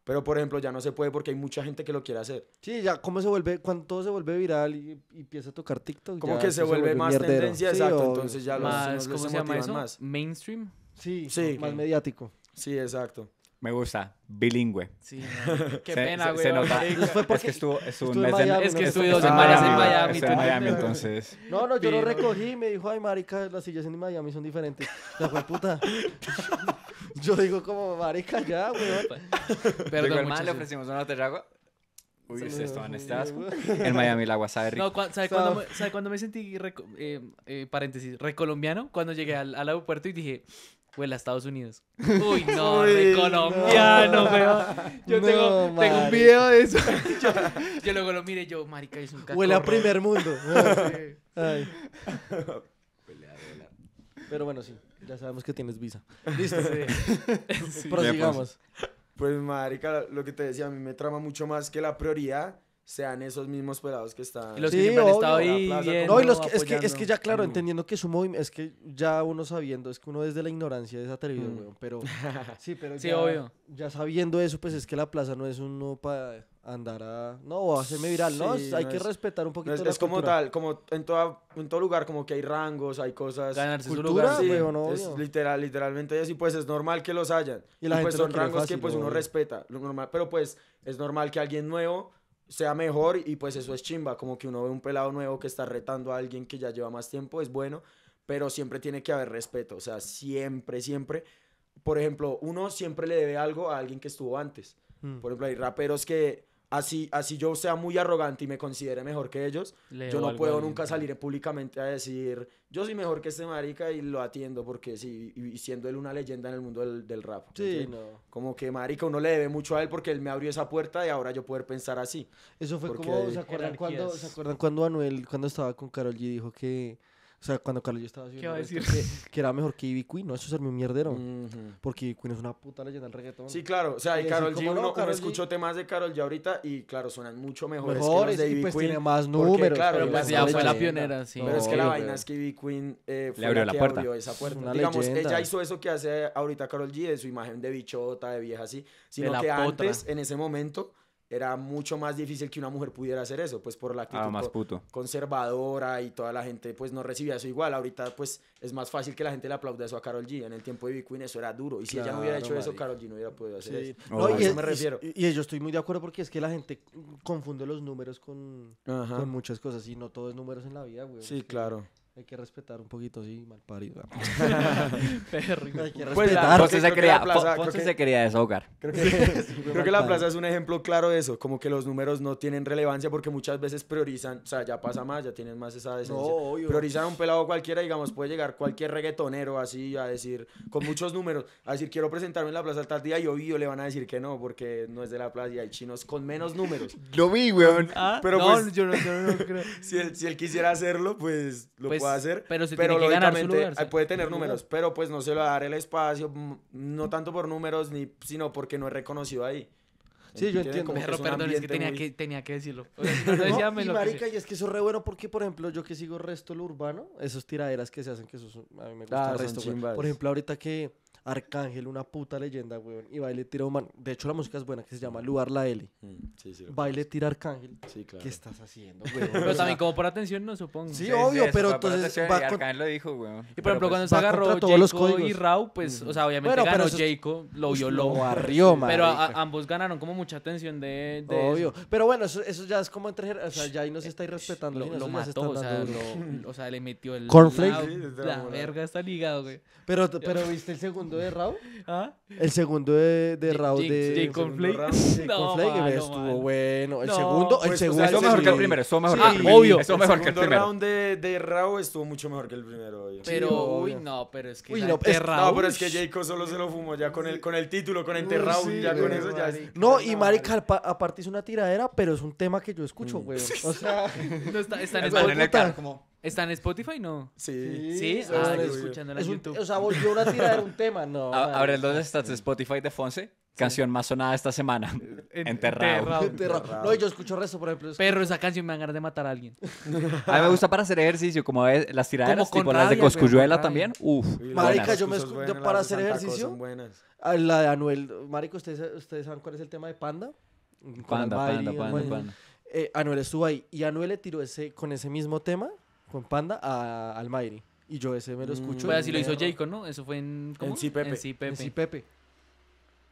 Pero, por ejemplo, ya no se puede porque hay mucha gente que lo quiere hacer. Sí, ya, ¿cómo se vuelve? Cuando todo se vuelve viral y, empieza a tocar TikTok. Como que se, vuelve, más tendencia, exacto. Entonces ya más, los, ¿cómo se, llama más. ¿Mainstream? Sí, sí más mediático. Sí, exacto. Me gusta, bilingüe. Sí, <laughs> qué pena, güey. Se, nota. es que estuvo, estuvo, un en Miami, estuve dos semanas en Miami. En Miami, entonces. No, no, yo lo recogí y me dijo, ay, marica, las sillas en Miami son diferentes. La fue puta. <laughs> yo digo, como, marica, ya, güey. <laughs> Pero hermano, le ofrecimos una botella de agua. Uy, ustedes en este asco. En Miami el agua sabe rico. No, ¿sabe, cuándo, ¿sabe cuando me sentí, eh, eh, paréntesis, recolombiano? Cuando llegué al, al aeropuerto y dije, huele a Estados Unidos. <laughs> Uy, no, de colombiano, no. Yo tengo, tengo, un video de eso. <laughs> <laughs> Yo, luego lo mire, yo, marica, es un cacorro. Huele a primer mundo. Ah, ay. Pero bueno, sí, ya sabemos que tienes visa. Listo. Prosigamos. Pues, pues, marica, lo que te decía, a mí me trama mucho más que la prioridad sean esos mismos pelados que están. Y los sí, que ahí. no, y los que, es, que, es que ya, claro, entendiendo que su movimiento. Es que ya uno sabiendo, es que uno desde la ignorancia es atrevido, mm. <laughs> Pero. sí, pero. ya, obvio. Ya sabiendo eso, pues es que la plaza no es uno para andar a. No, o hacerme viral, ¿no? Hay que respetar un poquito. es, como tal, como en, toda, todo lugar, como que hay rangos, hay cosas. Ganarse su lugar, sí, es literal, literalmente así pues es normal que los hayan. Y, la pues, gente pues son rangos que pues uno respeta. Lo normal, pero pues es normal que alguien nuevo sea mejor y pues eso es chimba, como que uno ve un pelado nuevo que está retando a alguien que ya lleva más tiempo, es bueno, pero siempre tiene que haber respeto, o sea, siempre, siempre. Por ejemplo, uno siempre le debe algo a alguien que estuvo antes. Mm. Por ejemplo, hay raperos que así, así yo sea muy arrogante y me considere mejor que ellos, yo no puedo nunca salir públicamente a decir, yo soy mejor que este marica y lo atiendo, porque sí, y siendo él una leyenda en el mundo del, del rap. Sí, No. Como que marica, uno le debe mucho a él porque él me abrió esa puerta y ahora yo poder pensar así. Eso fue como, ¿se acuerdan, cuando, ¿se acuerdan cuando Anuel, cuando estaba con Carol G, dijo que o sea, cuando Carol yo estaba haciendo ¿Qué a decir? Que, era mejor que Ivy Queen, no, eso es mi mierdero. Porque Ivy Queen es una puta leyenda del reggaetón. Sí, claro, o sea, y, Carol G, uno, escuchó temas de Carol G ahorita y claro, suenan mucho mejor que los de Ivy pues tiene más números. claro, pero pues ya fue la pionera, sí. Pero es que la vaina es que Ivy Queen eh, fue le abrió la, que puerta. abrió esa puerta. Digamos, ella hizo eso que hace ahorita Carol G de su imagen de bichota, de vieja así, sino que antes, en ese momento era mucho más difícil que una mujer pudiera hacer eso, pues por la ah, actitud conservadora y toda la gente pues no recibía eso igual. Ahorita pues es más fácil que la gente le aplauda eso a Carol G. En el tiempo de B Queen eso era duro y si ella no hubiera hecho eso, Carol G no hubiera podido hacer eso. No, y a eso me refiero. Y, yo estoy muy de acuerdo porque es que la gente confunde los números con, muchas cosas y no todo es números en la vida, güey. Sí, claro. Hay que respetar un poquito, sí, mal parido. <laughs> Perro. Hay que respetar. Pues se quería se quería desahogar. Creo que, <laughs> creo que la plaza es un ejemplo claro de eso, como que los números no tienen relevancia porque muchas veces priorizan, o sea, ya pasa más, ya tienen más esa decencia. priorizan a un pelado cualquiera, digamos, puede llegar cualquier reggaetonero así a decir, con muchos números, a decir, quiero presentarme en la plaza tal día y obvio le van a decir que no, porque no es de la plaza y hay chinos con menos números. Lo vi, weón. Ah, Pero pues, no, creo. <laughs> si, él, si él quisiera hacerlo, pues lo pues, va pues, hacer. Pero, se pero tiene que puede tener números, pero pues no se lo va a dar el espacio, mm, no tanto por números, ni, sino porque no es reconocido ahí. Sí, yo entiendo. perdón, es que tenía, que decirlo. <laughs> y marica, y es que eso es re bueno porque, por ejemplo, yo que sigo resto lo urbano, esos tiraderas que se hacen, que eso a ah, Por ejemplo, ahorita que Arcángel, una puta leyenda, weón. Y Baile tira humano. De hecho, la música es buena, que se llama Lugar la L. Mm, sí, sí, Baile tira Arcángel. Sí, claro. ¿Qué estás haciendo, weón? Pero también como por atención, no supongo. Sí, obvio, pero entonces. Arcángel lo dijo, Y por ejemplo, cuando pues, se agarró Jacob y Rau, pues, mm. o sea, obviamente ganó Jayco, lo violó. Lo barrió, <laughs> Pero ambos ganaron como mucha atención de. Obvio. Pero bueno, eso ya es como entre. O sea, ya ahí no se eh, está irrespetando. Eh, lo mató, o sea, le metió el. Cornflake. La verga está ligado, güey. Pero viste el segundo de Raw? ¿Ah? El segundo de, de Raw de. Jacob Flake. estuvo bueno. El segundo, el segundo. Estuvo mejor que el primero. Estuvo mejor que el primero. Obvio. mejor el primero. round de, de Raw estuvo mucho mejor que el primero. Pero, uy, no, pero es que. Uy, no, pero es que Jacob solo se lo fumó ya con el, con el título, con el Ya con eso ya. No, y Marek aparte es una tiradera, pero es un tema que yo escucho, güey. O sea. Está en el como. ¿Está en Spotify? No. Sí. ¿Sí? ah, en es YouTube. o sea, volvió una tirar un <laughs> tema. No. A, ver, ¿dónde está Spotify de Fonse? Canción más sonada esta semana. <laughs> Enterrado. Enterrado. No, yo escucho resto, por ejemplo. Perro, esa canción me van a ganar de matar a alguien. <laughs> a mí me gusta para hacer ejercicio, como las tiraderas, tipo las de Coscuyuela también. Uf. Marica, yo me escucho para hacer ejercicio. Son buenas. la de Anuel. marico ¿ustedes, ¿ustedes saben cuál es el tema de Panda? Panda, Panda, Panda, Panda. Eh, Anuel estuvo ahí y Anuel le tiró ese, con ese mismo tema con Panda a Almiri. Y yo ese me lo escucho. Mm. Pues así lo hizo Jacob, ¿no? Eso fue en. En Sí Pepe. En Sí Pepe.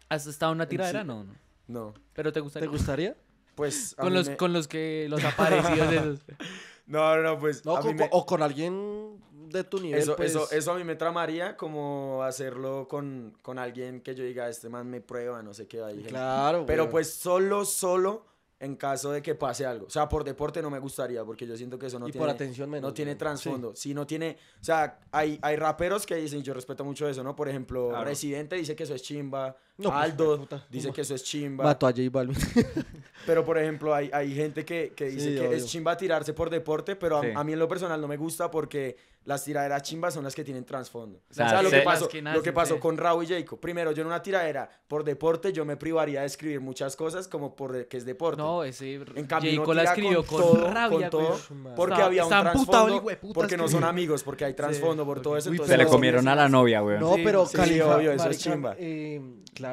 ¿Has estado en una tiradera? No, no. ¿Pero te gustaría? ¿Te gustaría? Pues. Con los, con los que los aparecidos esos. <laughs> No, no, no, pues. O con alguien de tu nivel. Pues. Eso, eso, a mí me tramaría como hacerlo con, con alguien que yo diga, este man me prueba, no sé qué. Ahí, Claro. Pero pues solo, solo, en caso de que pase algo. O sea, por deporte no me gustaría, porque yo siento que eso no y por atención menos, No tiene trasfondo. Si no tiene... O sea, hay, hay raperos que dicen, yo respeto mucho eso, ¿no? Por ejemplo, claro. Residente dice que eso es chimba. No, pues, Aldo dice que eso es chimba. <laughs> pero, por ejemplo, hay, hay gente que, que dice que es chimba tirarse por deporte, pero a, mí en lo personal no me gusta porque las tiraderas chimbas son las que tienen trasfondo. O sea, lo, que pasó, con Raúl y Jacob. Primero, yo en una tiradera por deporte yo me privaría de escribir muchas cosas como por que es deporte. No, ese en cambio, Jacob la escribió con, rabia. Con porque había un trasfondo, porque no son amigos, porque hay trasfondo por todo eso. se le comieron a la novia, güey. No, pero obvio, eso es chimba. Eh,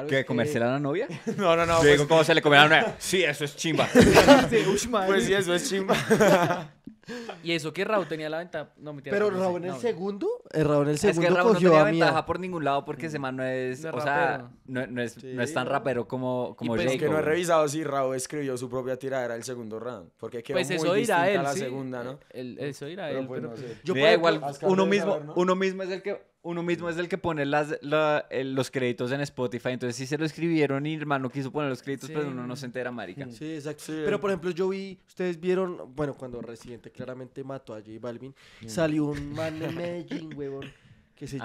¿Que comerse a la novia? <laughs> No, no, no. Pues ¿cómo se le comerá a la novia? Sí, eso es chimba. <laughs> <laughs> pues sí, eso es chimba. y eso que Raúl tenía la ventaja. No, Pero eh, Raúl en el segundo, Raúl en el segundo es que Raúl no tenía ventaja por ningún lado porque ese mm. man no es, o sea, no, es, no es tan rapero como, como pues y que no he revisado si Raúl escribió su propia tiradera el segundo round, porque quedó pues muy eso a la segunda, ¿no? El, eso irá pues a él. yo pero, igual, uno mismo es el que uno mismo es el que pone las, los créditos en Spotify. Entonces, sí se lo escribieron y hermano quiso poner los créditos, pero uno no se entera, marica. Sí, exacto. Pero, por ejemplo, yo vi, ustedes vieron, bueno, cuando Residente claramente mató a J Balvin, salió un man de Medellín, huevón que se ah,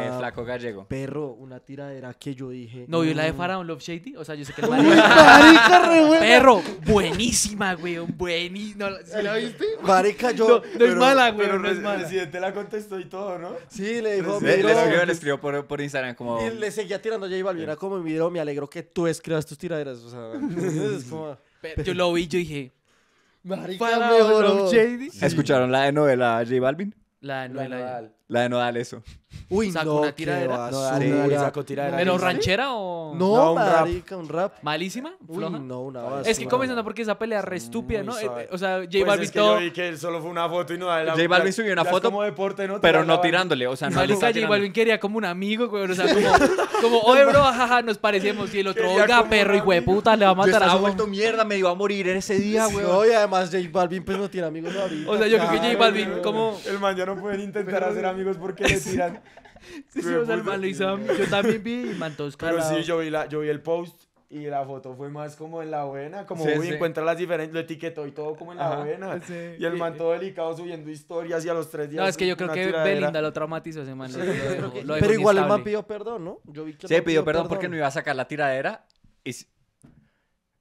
eh, llama Flaco Gallego. Perro, una tiradera que yo dije. No, vio la de Faraón mm". Love Shady, o sea, yo sé que el <laughs> marica. re buena. Perro, buenísima, güey, buenísima. ¿Sí la viste? Marica, yo <laughs> No, es mala, güey, pero no es mala. El presidente la contestó y todo, ¿no? Sí, le dijo, le, escribió, por, por, Instagram como y le seguía tirando J Balvin, era como, mi video, me alegro que tú escribas tus tiraderas", o sea, <laughs> es como yo lo vi, yo dije, Marica, Love ¿Escucharon la de novela J Balvin? La de novela. La de Nodal, eso. Uy, no, una tiradera. saco tiradera. ¿Pero ranchera o...? No, un marica, rap. un rap. ¿Malísima? no, una base. Es que comenzando porque esa pelea re estúpida, ¿no? Eh, o sea, J pues Balvin todo... yo vi que él solo fue una foto y no... La, J Balvin subió una foto, pero no tirándole, o sea, no J Balvin quería como un amigo, güey, o sea, como... <laughs> Como, oye, bro, jaja, nos parecemos. Y el otro, oiga, perro, y de puta, le va a matar a... Ha vuelto mierda, me iba a morir ese día, güey. Oye, además J Balvin pues no tiene amigos todavía. O sea, yo creo que J Balvin como... El man ya no intentar hacer amigos porque le tiran. <laughs> sí, sí, pues, lo hizo. Eh, yo también vi y Pero sí, yo vi, la, yo vi el post y la foto fue más como en la buena, como sí, uy, las diferentes, lo etiquetó y todo como en la buena. Y el man eh, delicado subiendo historias y a los tres días. No, es que yo creo que Belinda lo traumatizó ese man. Pero igual el man pidió perdón, ¿no? Yo vi que sí, pidió, perdón, porque no iba a sacar la tiradera y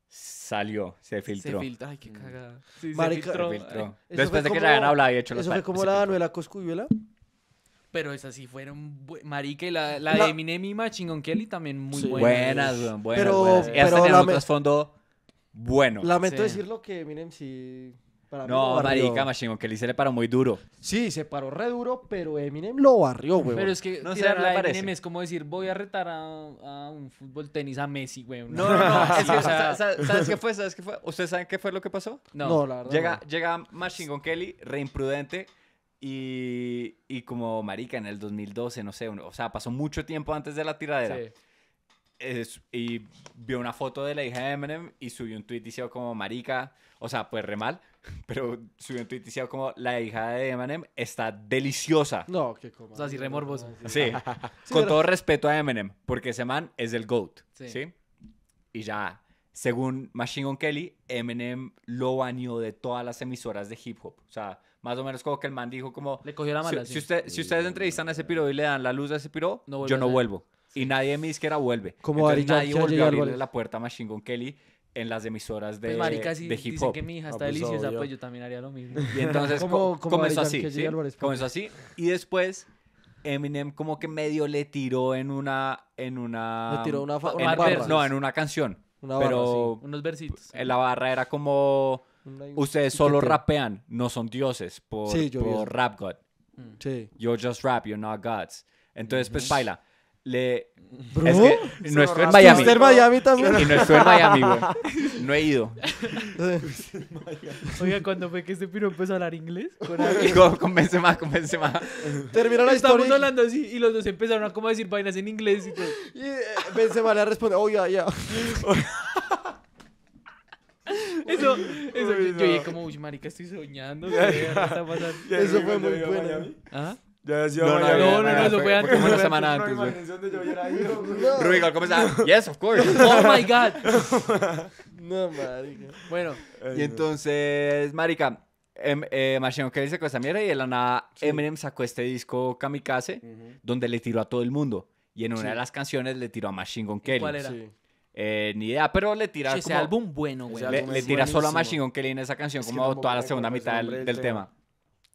salió, se filtró. ay, qué mm. cagada. Sí, se filtró. Después de que como... le habían hablado y hecho los Eso fue como la y Coscuyuela. Pero esas sí fueron marica y la, la de Eminem y Machine Kelly también muy buenas. Buenas, buenas, pero, buenas. Pero, un trasfondo bueno. Lamento decirlo que Eminem sí para no, marica, Machine Kelly se le paró muy duro. Sí, se paró re duro, pero Eminem lo barrió, güey. Pero es que no sé, Eminem es como decir, voy a retar a, un fútbol tenis a Messi, güey. No, no, no. <laughs> ¿sabes qué fue? ¿Sabes qué fue? ¿Ustedes saben qué fue lo que pasó? No, la verdad. Llega, no. llega Kelly, re imprudente y, como marica en el 2012, no sé, o sea, pasó mucho tiempo antes de la tiradera. Sí. y vio una foto de la hija de Eminem y subió un tweet diciendo como marica, o sea, pues re mal, <laughs> pero subió un tweet diciendo como la hija de Eminem está deliciosa. No, qué coma. O sea, así remorboso. Sí, sí <laughs> con todo respeto a Eminem, porque ese man es el GOAT, sí. Y ya, según Machine Gun Kelly, Eminem lo bañó de todas las emisoras de hip hop, o sea más o menos como que el man dijo como... Le cogió la mala, si, sí. si, usted, si ustedes entrevistan a ese piro y le dan la luz a ese piro, yo no vuelvo. Y nadie de mi disquera vuelve. Como Entonces, nadie volvió a abrirle la puerta a Machine Gun Kelly en las emisoras pues de, pues marica, si de hip hop. Dicen que mi hija está ah, pues deliciosa, pues yo también haría lo mismo. Y entonces <laughs> comenzó así, ¿sí? comenzó así y después Eminem como que medio le tiró en una en una le tiró una, una barra, no, en una canción, una barra, pero sí. unos versitos. En la barra era como Ustedes solo rapean, no son dioses por, por rap god. Mm. Sí. You're just rap, you're not gods. Entonces, pues baila. Le... Es que no estoy en Miami. también? Y no estoy en Miami, <laughs> No he ido. Oiga, cuando fue que este piro empezó a hablar inglés? <laughs> Con, más, Benzema, con Benzema. Terminó la Estamos hablando así y los dos empezaron a como decir vainas en inglés. Y, eh, Benzema le responde, oh, yeah, yeah. <laughs> <laughs> Eso, eso yo como, uy, marica, estoy soñando. está pasando? eso fue muy bueno. ¿Ah? Ya no, no, no, no, no, eso fue antes, una semana antes. ¿cómo está? <laughs> Yes, of course. Oh my god. <laughs> No, marica. Bueno, y entonces, marica, em, eh, Machine Machine Kelly se esta mierda y de la nada Eminem sacó este disco Kamikaze donde le tiró a todo el mundo. Y en una de las canciones le tiró a Machine Gun Kelly. ¿Cuál era? Eh, ni idea, pero le tira. ese álbum bueno, Le, tira solo a Machine Gun Kelly en esa canción, como toda la segunda mitad del, tema.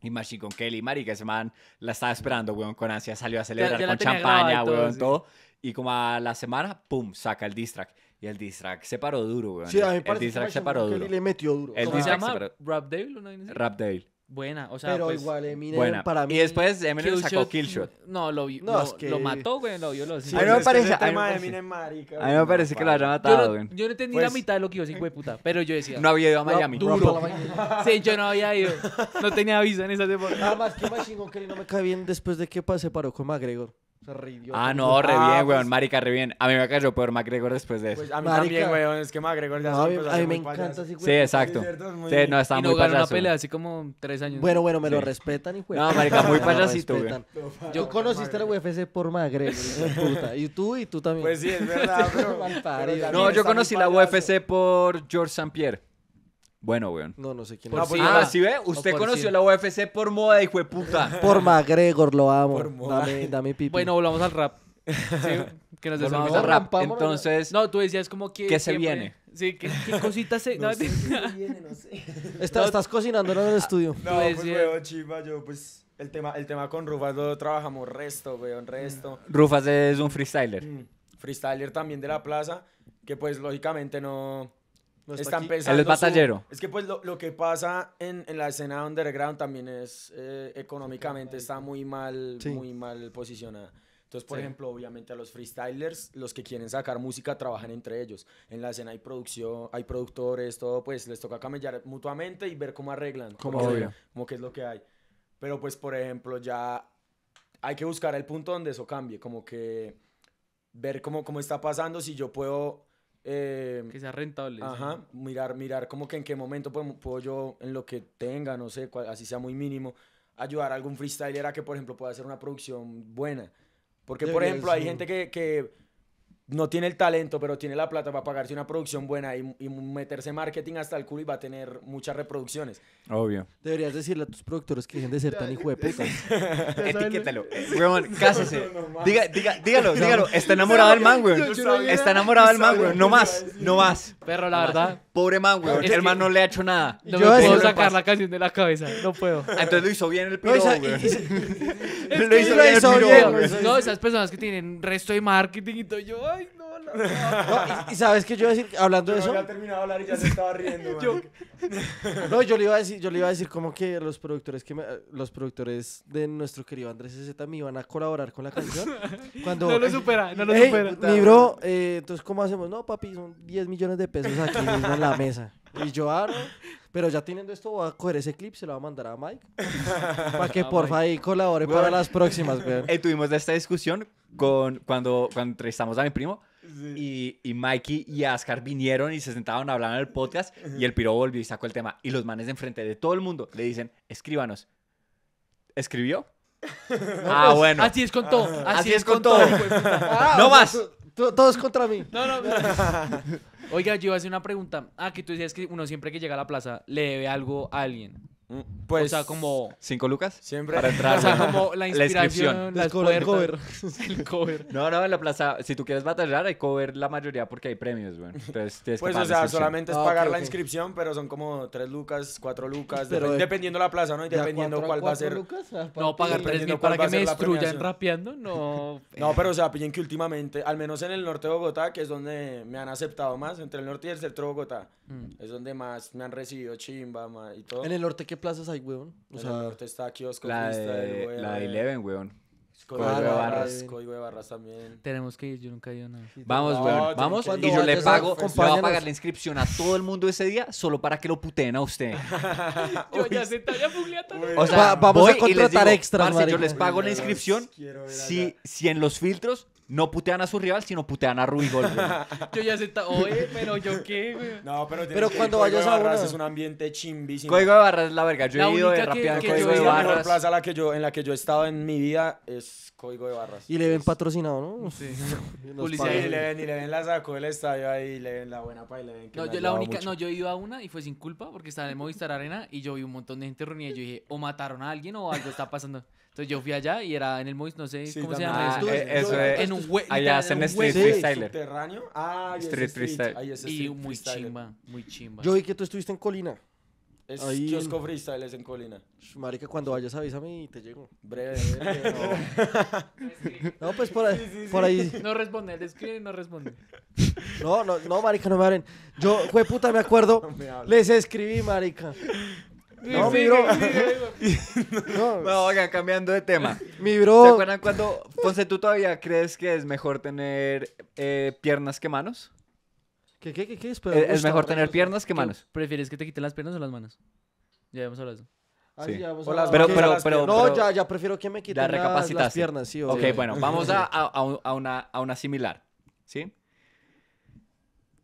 Y Machine Gun Kelly, marica, ese man la estaba esperando, weón, con ansia. Salió a celebrar con champaña, todo. Y como a la semana, pum, saca el diss track. Y el diss track se paró duro, el diss track se paró duro. le metió duro. El ¿Cómo se llama? Rap Dale, Rap Dale. Buena, o sea, Pero pues, igual Eminem para mí. Y después Eminem sacó Killshot. No, lo, vi, lo, mató, güey, lo vio lo Sí, a mí me parece. A mí parece que lo haya matado, güey. Yo, no, entendí la pues, mitad de lo que yo sin güey puta, pero yo decía. No había ido a Miami. Duro. <laughs> sí, yo no había ido. No tenía visa en esa temporada. Nada más que que que no me cae bien después de que pase paró con McGregor. Ah, no, pues, re ah, bien, weón. Pues. Marica, re bien. A mí me cayó peor McGregor después de eso. Pues, a mí también, weón. Es que McGregor ya se me encanta weón. Sí, exacto. Sí, no, muy y no una pelea así como tres años. Bueno, bueno, me lo respetan y juegan. No, marica, muy payasito, Yo conociste la UFC por McGregor, Y tú y tú también. Pues sí, es verdad, <laughs> no, yo conocí la UFC por George St. Pierre. Bueno, weón. No, no sé quién es. ah, ¿sí ah, ve? Usted conoció la UFC por moda, hijo de puta. <laughs> Por McGregor lo amo. Por moda. dame, dame pipi. Bueno, volvamos al rap. Sí, <laughs> que nos Volvamos rap. Entonces, No, tú decías como que. ¿Qué se viene? Sí, que- ¿qué, <laughs> cositas se.? no, Está- estás cocinando en el ah, estudio. No, pues, pues, weón, chiva, yo, pues, el tema, el tema con Rufas lo trabajamos resto, weón, resto. Mm. Rufas es un freestyler. Mm, freestyler también de la plaza, que pues, lógicamente, no, están pensando Él es es que pues lo, lo que pasa en, en la escena underground también es eh, económicamente está muy mal, muy mal posicionada. Entonces, por ejemplo, obviamente a los freestylers, los que quieren sacar música trabajan entre ellos. En la escena hay producción, hay productores, todo, pues les toca camellar mutuamente y ver cómo arreglan. Como Como que es lo que hay. Pero pues, por ejemplo, ya hay que buscar el punto donde eso cambie, como que ver cómo, cómo está pasando, si yo puedo eh, que sea rentable. Ajá, mirar, mirar como que en qué momento puedo, yo, en lo que tenga, no sé, así sea muy mínimo, ayudar a algún freestyler a que, por ejemplo, pueda hacer una producción buena. Porque, por ejemplo, hay gente que, que no tiene el talento, pero tiene la plata para pagarse una producción buena y, meterse en marketing hasta el culo y va a tener muchas reproducciones. Obvio. Deberías decirle a tus productores que dejen de ser tan hijo de puta <laughs> <laughs> Etiquétalo. Weón, <laughs> cásese. dígalo, dígalo. Está enamorado del man, weón. Está enamorado del man, weón. No más, no más. Perro, la verdad. Pobre man, weón. El man no le ha hecho nada. No me puedo sacar la canción de la cabeza. No puedo. Ah, entonces lo hizo bien el piro, Lo hizo bien. No, esas personas que tienen resto de marketing y todo yo, y, sabes que yo decir, hablando de eso. terminado de hablar y ya se estaba riendo. <laughs> yo... <laughs> no, yo le iba a decir, yo le iba a decir como que los productores que los productores de nuestro querido Andrés Z me iban a colaborar con la canción. Cuando, no lo eh, supera, no lo supera. Mi eh, entonces cómo hacemos? No, papi, son 10 millones de pesos aquí en la mesa. Y yo, pero ya teniendo esto, voy a coger ese clip, se lo voy a mandar a Mike. <laughs> para que porfa ahí colabore para las próximas, Eh, tuvimos esta discusión con, cuando, cuando entrevistamos a mi primo. Y, y, Mikey y Ascar vinieron y se sentaron a hablar en el podcast. Y el piro volvió y sacó el tema. Y los manes de enfrente de todo el mundo le dicen: Escríbanos. ¿Escribió? <laughs> ah, bueno. Así es con todo. Ah. Así, es, con, todo. Pues. no ah, más. Todos contra mí. No, no, <laughs> Oiga, yo iba a hacer una pregunta. Ah, que tú decías que uno siempre que llega a la plaza le debe algo a alguien. Mm, pues, o sea, como... ¿Cinco lucas? Siempre. Para entrar. O sea, como la inscripción. La, <laughs> El cover. No, no, en la plaza, si tú quieres batallar, hay cover la mayoría porque hay premios, güey. Entonces tienes Pues, o sea, solamente es ah, pagar la inscripción, pero son como tres lucas, cuatro lucas, dependiendo la plaza, ¿no? Y dependiendo cuál va a ser... no, pagar tres para que me destruyan rapeando, no... <laughs> no, pero o sea, pillen que últimamente, al menos en el norte de Bogotá, que es donde me han aceptado más, entre el norte y el centro de Bogotá, mm. es donde más me han recibido chimba más, y todo. En el norte, ¿qué plazas hay, weón? O sea, está la la Eleven, weón. Código de barras, de barras también. Tenemos que ir, yo nunca he ido nada. Vamos, weón, vamos. Y yo le pago, le voy a pagar la inscripción a todo el mundo ese día solo para que lo puteen a usted. <laughs> yo se talla O sea, vamos a contratar extra, Yo les pago la inscripción si, si en los filtros no putean a su rival, sino putean a Ruiz <laughs> yo ya sé, oye, pero yo qué, güey. No, pero, pero cuando vayas a barras es un ambiente chimbi. Código de barras es la verga. Yo he ido de rapear Código de barras. La mejor plaza la que yo, en la que yo he estado en mi vida es Código de barras. Y le ven patrocinado, ¿no? Sí. <laughs> Policía y, le ven, y le ven la sacó del estadio ahí, y le ven la buena pa y le ven que No, yo la única, no, yo he ido a una y fue sin culpa porque estaba en el Movistar Arena y yo vi un montón de gente reunida y yo dije, o mataron a alguien o algo está pasando. Entonces yo fui allá y era en el Mois, no sé cómo se llama. Ah, eh, en un hue Allá hacen Street Freestyler. ¿Subterráneo? Ah, Street Freestyler. Y muy chimba, muy chimba. Yo vi que tú estuviste en Colina. Es Ahí... kiosco en Colina. Marica, cuando vayas avísame y te llego. Breve, <laughs> breve <laughs> no. pues por ahí, No responde, le escribe y no responde. No, no, no, marica, no me abren. Yo, jueputa, puta, me acuerdo. <laughs> les escribí, marica. No, mi bro. <laughs> no. <laughs> oiga, cambiando de tema. Mi bro. ¿Se acuerdan cuando, Ponce, tú todavía crees que es mejor tener eh, piernas que manos? ¿Qué, qué, qué, ¿Es, mejor tener piernas que manos? ¿Prefieres que te quiten las piernas o las manos? Ya hemos hablado de eso. Ah, sí. pero, pero, pero, no, ya, ya prefiero que me quiten las, piernas, sí. Ok, bueno, vamos a, una, a una similar, ¿sí?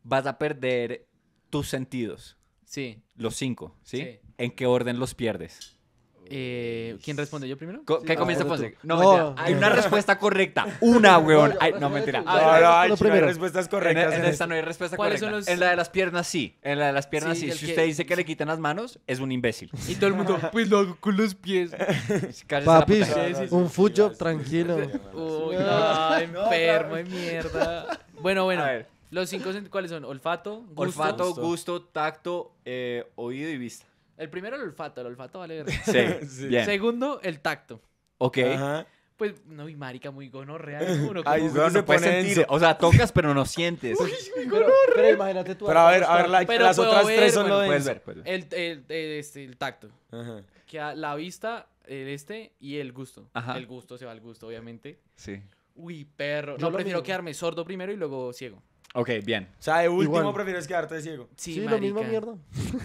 Vas a perder tus sentidos. Sí. Los cinco, ¿sí? sí ¿en qué orden los pierdes? Eh, ¿Quién responde? ¿Yo primero? ¿Qué comienza Ponce? No, Hay una <laughs> respuesta correcta. Una, weón. Ay, no, mentira. <laughs> No, no, hay primero. respuestas correctas. en en esta este. no hay respuesta ¿Cuáles correcta. son los- En la de las piernas sí. En la de las piernas Sí, Si usted dice que le quitan las manos, es un imbécil. Y todo el mundo, <laughs> pues lo hago con los pies. Papi, un fucho, tranquilo. Uy, enfermo de mierda. Bueno, bueno. Los cinco, ¿cuáles son? Olfato, gusto, Olfato, gusto, tacto, eh, oído y vista. El primero, el olfato. El olfato vale verdad Sí, <laughs> sí. Segundo, el tacto. Ok. Pues, no, y marica, muy gonorrea Ay, O sea, tocas, pero no sientes. Pero, imagínate tú. Pero a ver, a ver, las otras tres son lo de... Puedes ver, El, este, el tacto. Ajá. Que la vista, el este y el gusto. El gusto se va al gusto, obviamente. Sí. Uy, perro. Yo no, prefiero quedarme sordo primero y luego ciego. Ok, bien. O sea, de último prefieres quedarte ciego. Sí, lo mismo mierda.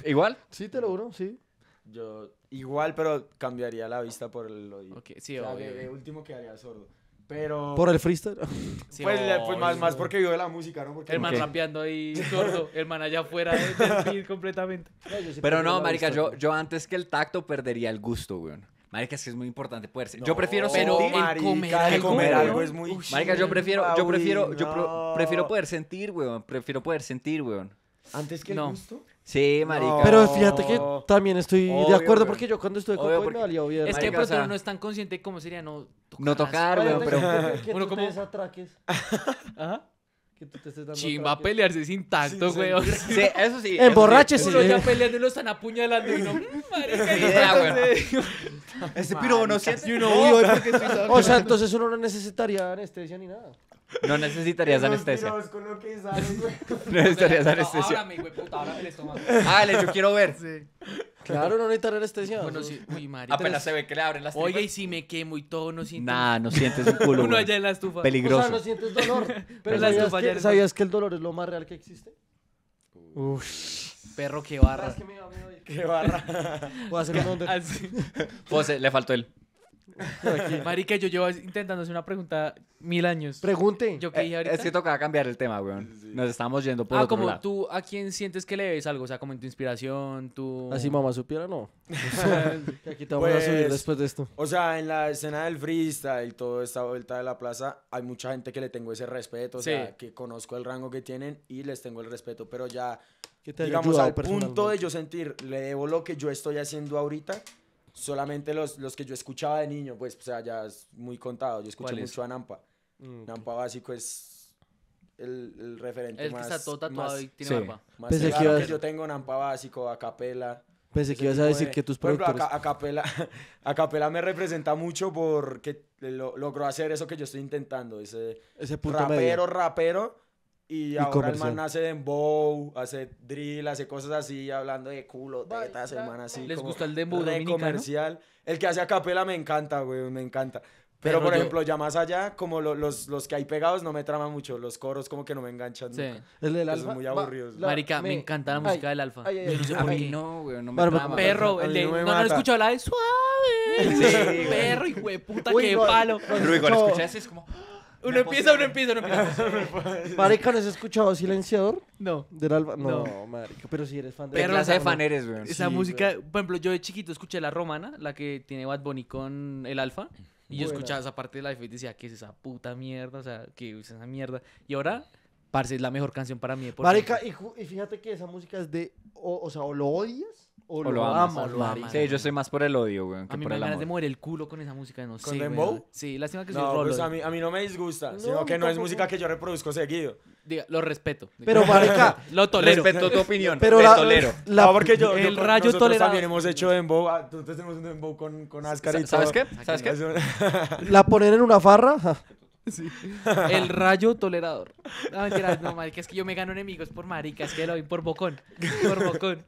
¿Igual? Sí, te lo juro, sí. Yo igual, pero cambiaría la vista por el oído. Ok, sí, o sea, de, último quedaría sordo. Pero Por el freestyle. <laughs> Sí, pues, pues más, más porque de la música, ¿no? Porque El man rapeando ahí <laughs> sordo, el man allá afuera de- del beat completamente. Pero no, marica, yo, yo antes que el tacto perdería el gusto, weón. Marica, es que es muy importante poder ser. yo prefiero sentir en comer, algo, comer algo es muy Marica, yo prefiero yo prefiero yo prefiero poder sentir, weón, prefiero poder sentir, weón. Antes que no. el gusto. Sí, marica. Pero fíjate que también estoy de acuerdo porque yo cuando estuve con porque... valió bien. Es que marica, pero no es tan consciente como sería no tocar. No tocar, weón, pero... pero... Uno como... atraques. Ajá que tú te dando. Chimba a pelearse sin tacto, güey. Sí, sí. sí, eso sí. Emborráchese. Uno ya <laughs> peleando y lo están apuñalando y mm, no. Madre Ese piro no siente. O sea, entonces uno no necesitaría anestesia ni nada. No necesitarías anestesia. que No <laughs> necesitarías anestesia. Ábrame, güey, puta, ábrame el estómago. Dale, yo quiero ver. Sí. Claro, no necesitaría anestesia. Bueno, sí. Uy, Apenas se ve que le abren las tripas. Oye, y si me quemo y todo, no siento. Nah, no sientes un culo. <laughs> Uno allá en la estufa. Peligroso. O sea, no sientes dolor. <laughs> Pero la estufa ya que, ¿sabías que el dolor es lo más real que existe? Uf. Perro ah, que barra. que barra. Voy a hacer un donde. Así. Ah, le faltó el. <laughs> que yo llevo intentando hacer una pregunta mil años. Pregunte. Eh, es que toca cambiar el tema, weón. Nos estamos yendo por ah, como tú, ¿a quién sientes que le debes algo? O sea, como en tu inspiración, tú Así mamá supiera, no. <laughs> Aquí te a pues, subir después de esto. O sea, en la escena del freestyle, toda esta vuelta de la plaza, hay mucha gente que le tengo ese respeto, o sea, que conozco el rango que tienen y les tengo el respeto, pero ya, digamos, al punto de yo sentir, le debo lo que yo estoy haciendo ahorita solamente los, los que yo escuchaba de niño, pues, o sea, ya es muy contado. Yo escuché mucho a Nampa. Mm, Nampa básico es el, referente más... El que está todo tatuado y tiene que, yo tengo Nampa básico, Acapela. capela. Pensé que ibas a decir que tus productores... Acapela a, capela, <laughs> a capela me representa mucho porque logró hacer eso que yo estoy intentando. Ese, ese punto rapero, rapero y, ahora el man hace dembow, hace drill, hace cosas así, hablando de culo, de el man así. ¿Les gusta el dembow de comercial? El que hace a capela me encanta, güey, me encanta. Pero, por ejemplo, ya más allá, como los, los que hay pegados no me traman mucho, los coros como que no me enganchan sí. nunca. El del alfa. Es muy aburridos. Marica, me, encanta la música del alfa. Ay, no No, güey, no me Pero, Perro, el de, no, no, no, no escucho hablar de suave. <laughs> Sí, perro, hijo de puta, qué palo. Pero lo escuchas es como... Uno empieza, uno empieza, uno <laughs> empieza. Marica, ¿no has escuchado Silenciador? No. Del Alba. No, no. marica, pero si eres fan de Pero sé de fan eres, weón. Esa música, por ejemplo, yo de chiquito escuché la romana, la que tiene Bad Bunny con el alfa. Y yo escuchaba esa parte de la y decía, ¿qué es esa puta mierda? O sea, ¿qué es esa mierda? Y ahora, parce, es la mejor canción para mí. Marica, y, fíjate que esa música es de. O, o sea, o lo odias o, lo, amo lo amo Sí, yo soy más por el odio, güey. A mí me ganas de mover el culo con esa música, no ¿Con sé. ¿Con Sí, lástima que soy no, pues, a mí, a mí no me disgusta, sino que no es música que yo reproduzco seguido. Diga, lo respeto. Pero, marica... <laughs> lo tolero. Respeto tu opinión, pero la, tolero. La, porque yo... El rayo tolerado. también hemos hecho dembow, nosotros ah, tenemos un dembow con, con Ascar ¿Sabes qué? ¿Sabes qué? <laughs> La poner en una farra... Sí. El rayo tolerador. No, mentiras, no, es que yo me gano enemigos por maricas es que lo vi por bocón. Por bocón.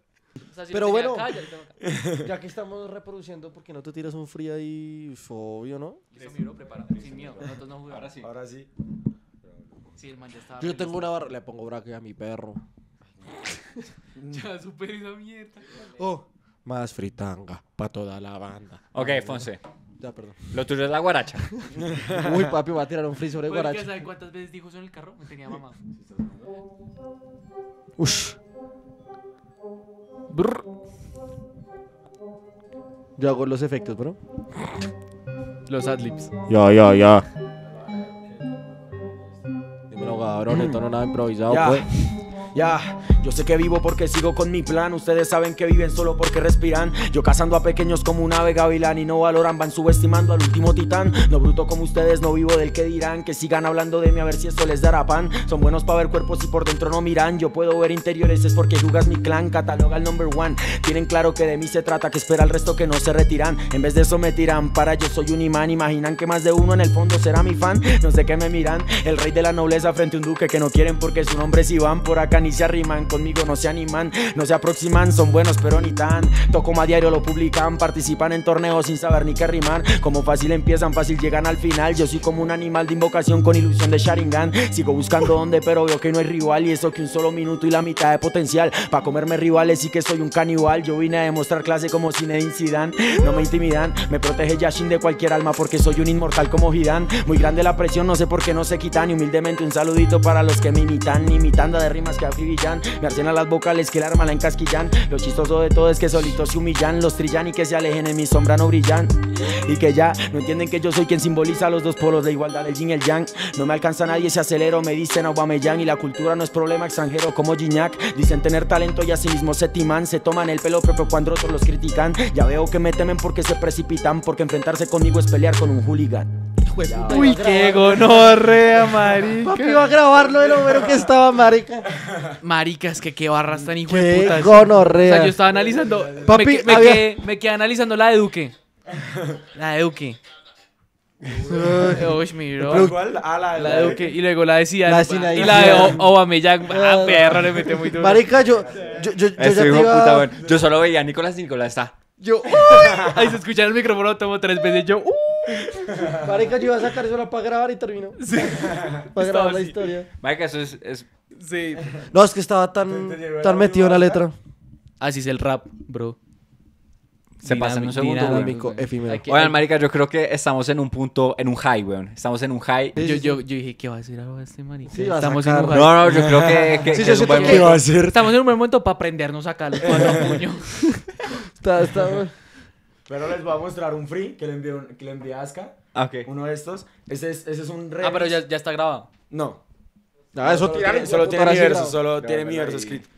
Pero bueno, <laughs> ya, que estamos reproduciendo, ¿por qué no te tiras un free ahí? fobio, ¿no? Sin miedo, Ahora sí. Ahora sí. el man Yo tengo una barra, le pongo braque a mi perro. <laughs> ya superé mierda. Oh, más fritanga para toda la banda. Ok, Fonse. Ya, perdón. Lo tuyo es la guaracha. <laughs> Uy, papi, va a tirar un free sobre guaracha. ¿Sabes cuántas veces dijo eso en el carro? Me tenía mamá. Ush. Yo hago los efectos, bro. Los adlibs. Ya, ya, ya. Dímelo, cabrón, esto no nada improvisado, pues. Ya, yo sé que vivo porque sigo con mi plan. Ustedes saben que viven solo porque respiran. Yo cazando a pequeños como un ave gavilán y no valoran, van subestimando al último titán. No bruto como ustedes, no vivo del que dirán. Que sigan hablando de mí a ver si esto les dará pan. Son buenos para ver cuerpos y por dentro no miran. Yo puedo ver interiores, es porque jugas mi clan. Cataloga el number one. Tienen claro que de mí se trata, que espera el resto que no se retiran. En vez de eso me tiran para yo soy un imán. Imaginan que más de uno en el fondo será mi fan. No sé qué me miran. El rey de la nobleza frente a un duque que no quieren porque su nombre es Iván. Por acá ni se arriman, conmigo no se animan, no se aproximan, son buenos pero ni tan. Toco a diario, lo publican, participan en torneos sin saber ni qué rimar. Como fácil empiezan, fácil llegan al final. Yo soy como un animal de invocación con ilusión de Sharingan. Sigo buscando dónde, pero veo que no hay rival. Y eso que un solo minuto y la mitad de potencial. para comerme rivales y que soy un caníbal. Yo vine a demostrar clase como cine de No me intimidan, me protege Yashin de cualquier alma porque soy un inmortal como Hidan. Muy grande la presión, no sé por qué no se quitan. Y humildemente un saludito para los que me imitan. Imitando de rimas que me arsena las vocales que el arma la encasquillan Lo chistoso de todo es que solitos se humillan Los trillan y que se alejen en mi sombra no brillan Y que ya no entienden que yo soy quien simboliza los dos polos de igualdad, el yin y el yang No me alcanza nadie, se acelero, me dicen Aubameyang Y la cultura no es problema extranjero como Gignac Dicen tener talento y así mismo se timan Se toman el pelo propio cuando otros los critican Ya veo que me temen porque se precipitan Porque enfrentarse conmigo es pelear con un hooligan Uy, qué gonorrea, marica. Papi iba a grabarlo de lo mero que estaba, marica. Maricas, que qué barras tan hijo de puta. gonorrea. O sea, yo estaba analizando. Papi, me, quedé, analizando la de Duque. La de Duque. Uy, mi bro. la, ah, la, de Duque. Y luego la de Y la de Obameyang. Ah, perro, le metió muy duro. Marica, yo. Yo, yo, ya iba... yo solo veía a Nicolás y Nicolás está. Yo, <laughs> Ahí se escucha el micrófono, tomo tres veces. Yo, <laughs> Marica, yo iba a sacar eso para grabar y terminó. Sí. <laughs> Para grabar la historia. Marica, eso es, es... Sí. No, es que estaba tan, tan metido en la letra. Así ah, es el rap, bro. Se pasa en un segundo, efímero. Oigan, marica, yo creo que estamos en un punto, en un high, weón. Estamos en un high. Yo, yo, yo dije, ¿qué va a decir algo este marica? estamos en un buen Estamos en un momento para aprendernos a sacar los puños. Está, está <laughs> Pero les voy a mostrar un free que le envió, que le envié a Aska. Ah, Uno de estos. Ese es, ese es un remix. Ah, pero ya, ya está grabado. No. Ah, eso Solo tiene, solo tiene mi verso, solo tiene mi verso escrito.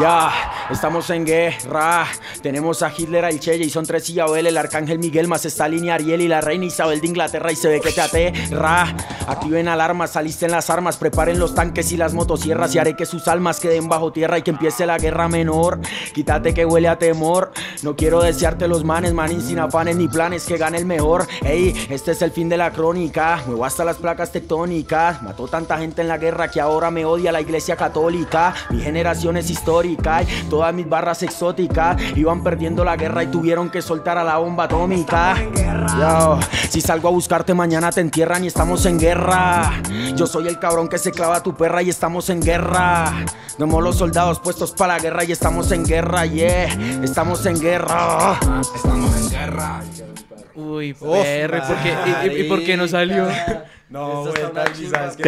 Ya, estamos en guerra. Tenemos a Hitler, al Che, son tres y Abel, el Arcángel Miguel, más Stalin y Ariel y la Reina Isabel de Inglaterra y se ve que te aterra. Activen alarmas, salisten las armas, preparen los tanques y las motosierras y haré que sus almas queden bajo tierra y que empiece la guerra menor. Quítate que huele a temor. No quiero desearte los manes, manín sin afanes ni planes, que gane el mejor. Ey, este es el fin de la crónica. Muevo hasta las placas tectónicas. Mató tanta gente en la guerra que ahora me odia la iglesia católica. Mi generación es historia todas mis barras exóticas iban perdiendo la guerra y tuvieron que soltar a la bomba atómica. si salgo a buscarte mañana te entierran y estamos en guerra. Yo soy el cabrón que se clava a tu perra y estamos en guerra. No los soldados puestos para la guerra y estamos en guerra, yeah. Estamos en guerra. Estamos en guerra. Uy, y por qué no salió? <laughs> No, güey, ¿sabes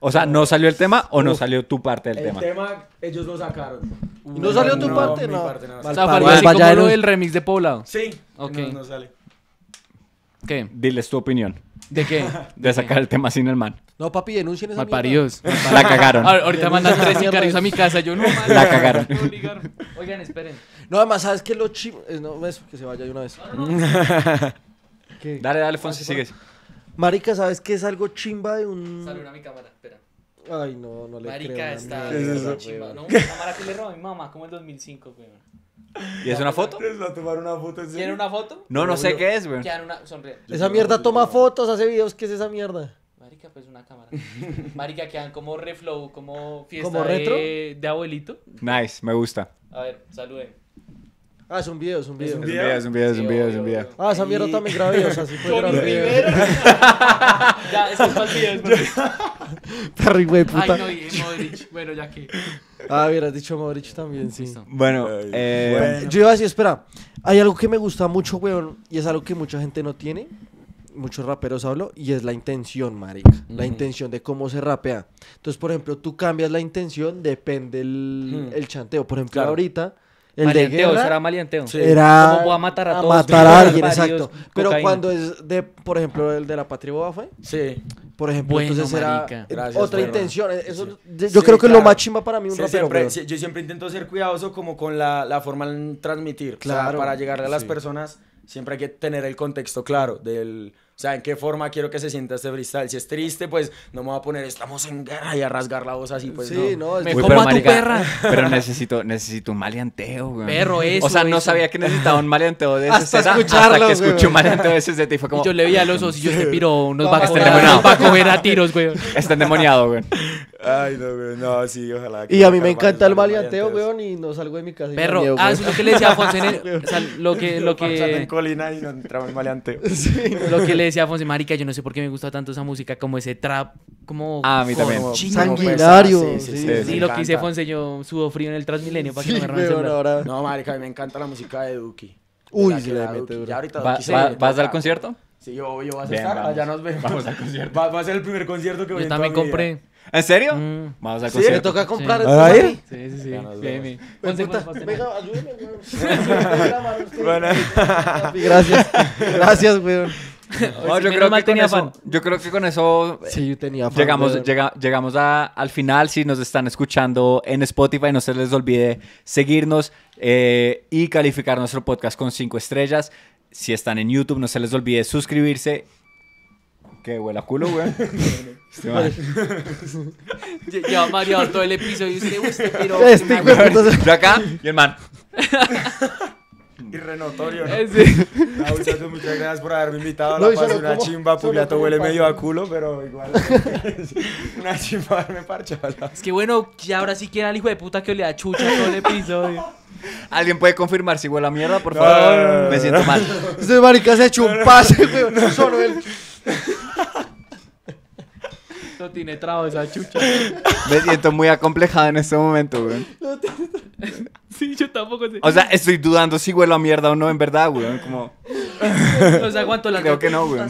O sea, ¿no salió el tema o no salió tu parte del tema? El tema, ellos lo sacaron. ¿No salió tu parte? No. Parte, no. O sea, así como lo del remix de Poblado. Sí. Ok. No, no sale. ¿Qué? Diles tu opinión. ¿De qué? <laughs> De, sacar el tema sin el man. No, papi, denuncien esa Malparidos. La cagaron. ahorita mandan tres sicarios a mi casa. Yo no, La cagaron. Oigan, esperen. No, además, ¿sabes qué? Lo chivo... Eh, no, eso, que se vaya de una vez. Dale, dale, Fonsi, sigues. Marica, ¿sabes qué es algo chimba de un. Saluda a mi cámara, espera. Ay, no, no le Marica creo. está ¿Qué es eso? chimba, ¿no? Una cámara que le robó a mi mamá, como el 2005, weón. ¿Y es una foto? ¿Es la tomar una foto en una foto? No, no sé qué es, güey. Quedan una sonríe. Esa mierda toma fotos, hace videos, ¿qué es esa mierda? Marica, pues una cámara. Marica, quedan como reflow, como fiesta retro? De, abuelito. Nice, me gusta. A ver, salude. Ah, es un video, es un video. Es un video, es un video, es un video. Es un video. Ah, esa mierda también grabé, o sea, sí fue Rivera. ya, eso es para el video. <laughs> Perry, güey, puta. Ay, no, y Modric. Bueno, ya que... Ah, hubieras dicho Modric también, sí. Eh, bueno, Yo iba así, espera. Hay algo que me gusta mucho, weón, y es algo que mucha gente no tiene. Muchos raperos hablo, y es la intención, marica. La intención de cómo se rapea. Entonces, por ejemplo, tú cambias la intención, depende el, hmm. el chanteo. Por ejemplo, ahorita el de guerra, eso era malianteo. Era ¿Cómo voy a matar a, a todos? matar a alguien, exacto. Pero cuando es de, por ejemplo, el de la patria fue. Sí. Por ejemplo, entonces era otra intención. Eh, eso, Yo creo que es lo más chimba para mí un rapero. yo siempre intento ser cuidadoso como con la, la forma de transmitir. Claro. para llegarle a las personas siempre hay que tener el contexto claro del o sea, ¿en qué forma quiero que se sienta este freestyle? Si es triste, pues no me voy a poner estamos en guerra y a rasgar la voz así, pues sí, no. Me Uy, a tu perra. Pero necesito, necesito un maleanteo, güey. Perro, eso. O sea, no sabía que necesitaba un maleanteo de <laughs> ese Hasta que un maleanteo de ese y fue como... yo le vi a los osos y yo te este <laughs> piro unos va para coger a tiros, güey. <laughs> Está endemoniado, güey. Ay, no, güey. No, sí, ojalá. y a mí me encanta el maleanteo, güey, y no salgo de mi casa. Perro, ah, lo que le decía a Juan. O sea, lo que... Lo que... en colina y no entraba el maleanteo. Sí. Lo que le decía a Fonse, marica, yo no sé por qué me gusta tanto esa música, como ese trap, como... Ah, a mí también. Sanguinario. Sí, sí, sí, sí, sí lo que hice Fonse, yo subo frío en el Transmilenio para que no me roben No, marica, a mí me encanta la música de Duki. Uy, sí le mete Ya ahorita Duki se ¿Vas al concierto? Sí, yo, yo vas a estar, vamos. allá nos vemos. Vamos al concierto. <laughs> Va, a ser el primer concierto que voy a Yo también compré. ¿En serio? Mm. Vamos al concierto. Sí, me toca comprar sí. Sí, sí, sí. Venga, ayúdeme, güey. Bueno. Gracias. <laughs> Gracias, güey. <laughs> yo, creo que con eso eh, llegamos, llegamos al final. Si nos están escuchando en Spotify, no se les olvide seguirnos eh, y calificar nuestro podcast con cinco estrellas. Si están en YouTube, no se les olvide suscribirse Qué huela culo, güey. <laughs> este <laughs> todo el episodio y usted, usted este pero acá y el man y renotorio, ¿no? Eh, sí. muchas gracias por haberme invitado. No, la una chimba, Pugliato huele medio a culo, pero igual. <laughs> una chimba me parchaba. Es que bueno, ya ahora sí era el hijo de puta que olía a chucha todo el episodio. ¿Alguien puede confirmar si huele a mierda? Por favor, me siento mal. <laughs> Este marica se ha hecho un pase, güey. <laughs> Solo él. No tiene trabajo esa chucha. Me siento muy acomplejado en este momento, güey. <laughs> Sí, yo tampoco sé. O sea, estoy dudando si huelo a mierda o no, en verdad, güey. Como... o sea, aguanto la Creo que no, güey.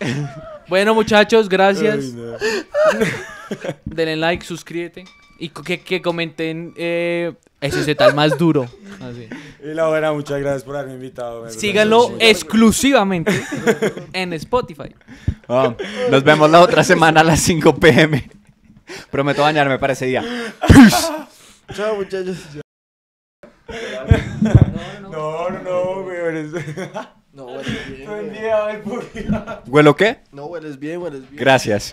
<laughs> Bueno, muchachos, gracias. <laughs> Denle like, suscríbete. Y que, comenten eh, ese tal más duro. Así. Ah, y buena. muchas gracias por haberme invitado. Síganlo exclusivamente en Spotify. Ah, nos vemos la otra semana a las 5 pm. Prometo bañarme para ese día. Chao, muchachos. No, no, no, güey. eres- No hueles bien. Buen el día, por ¿Huelo qué? No hueles bien, hueles bien. Gracias.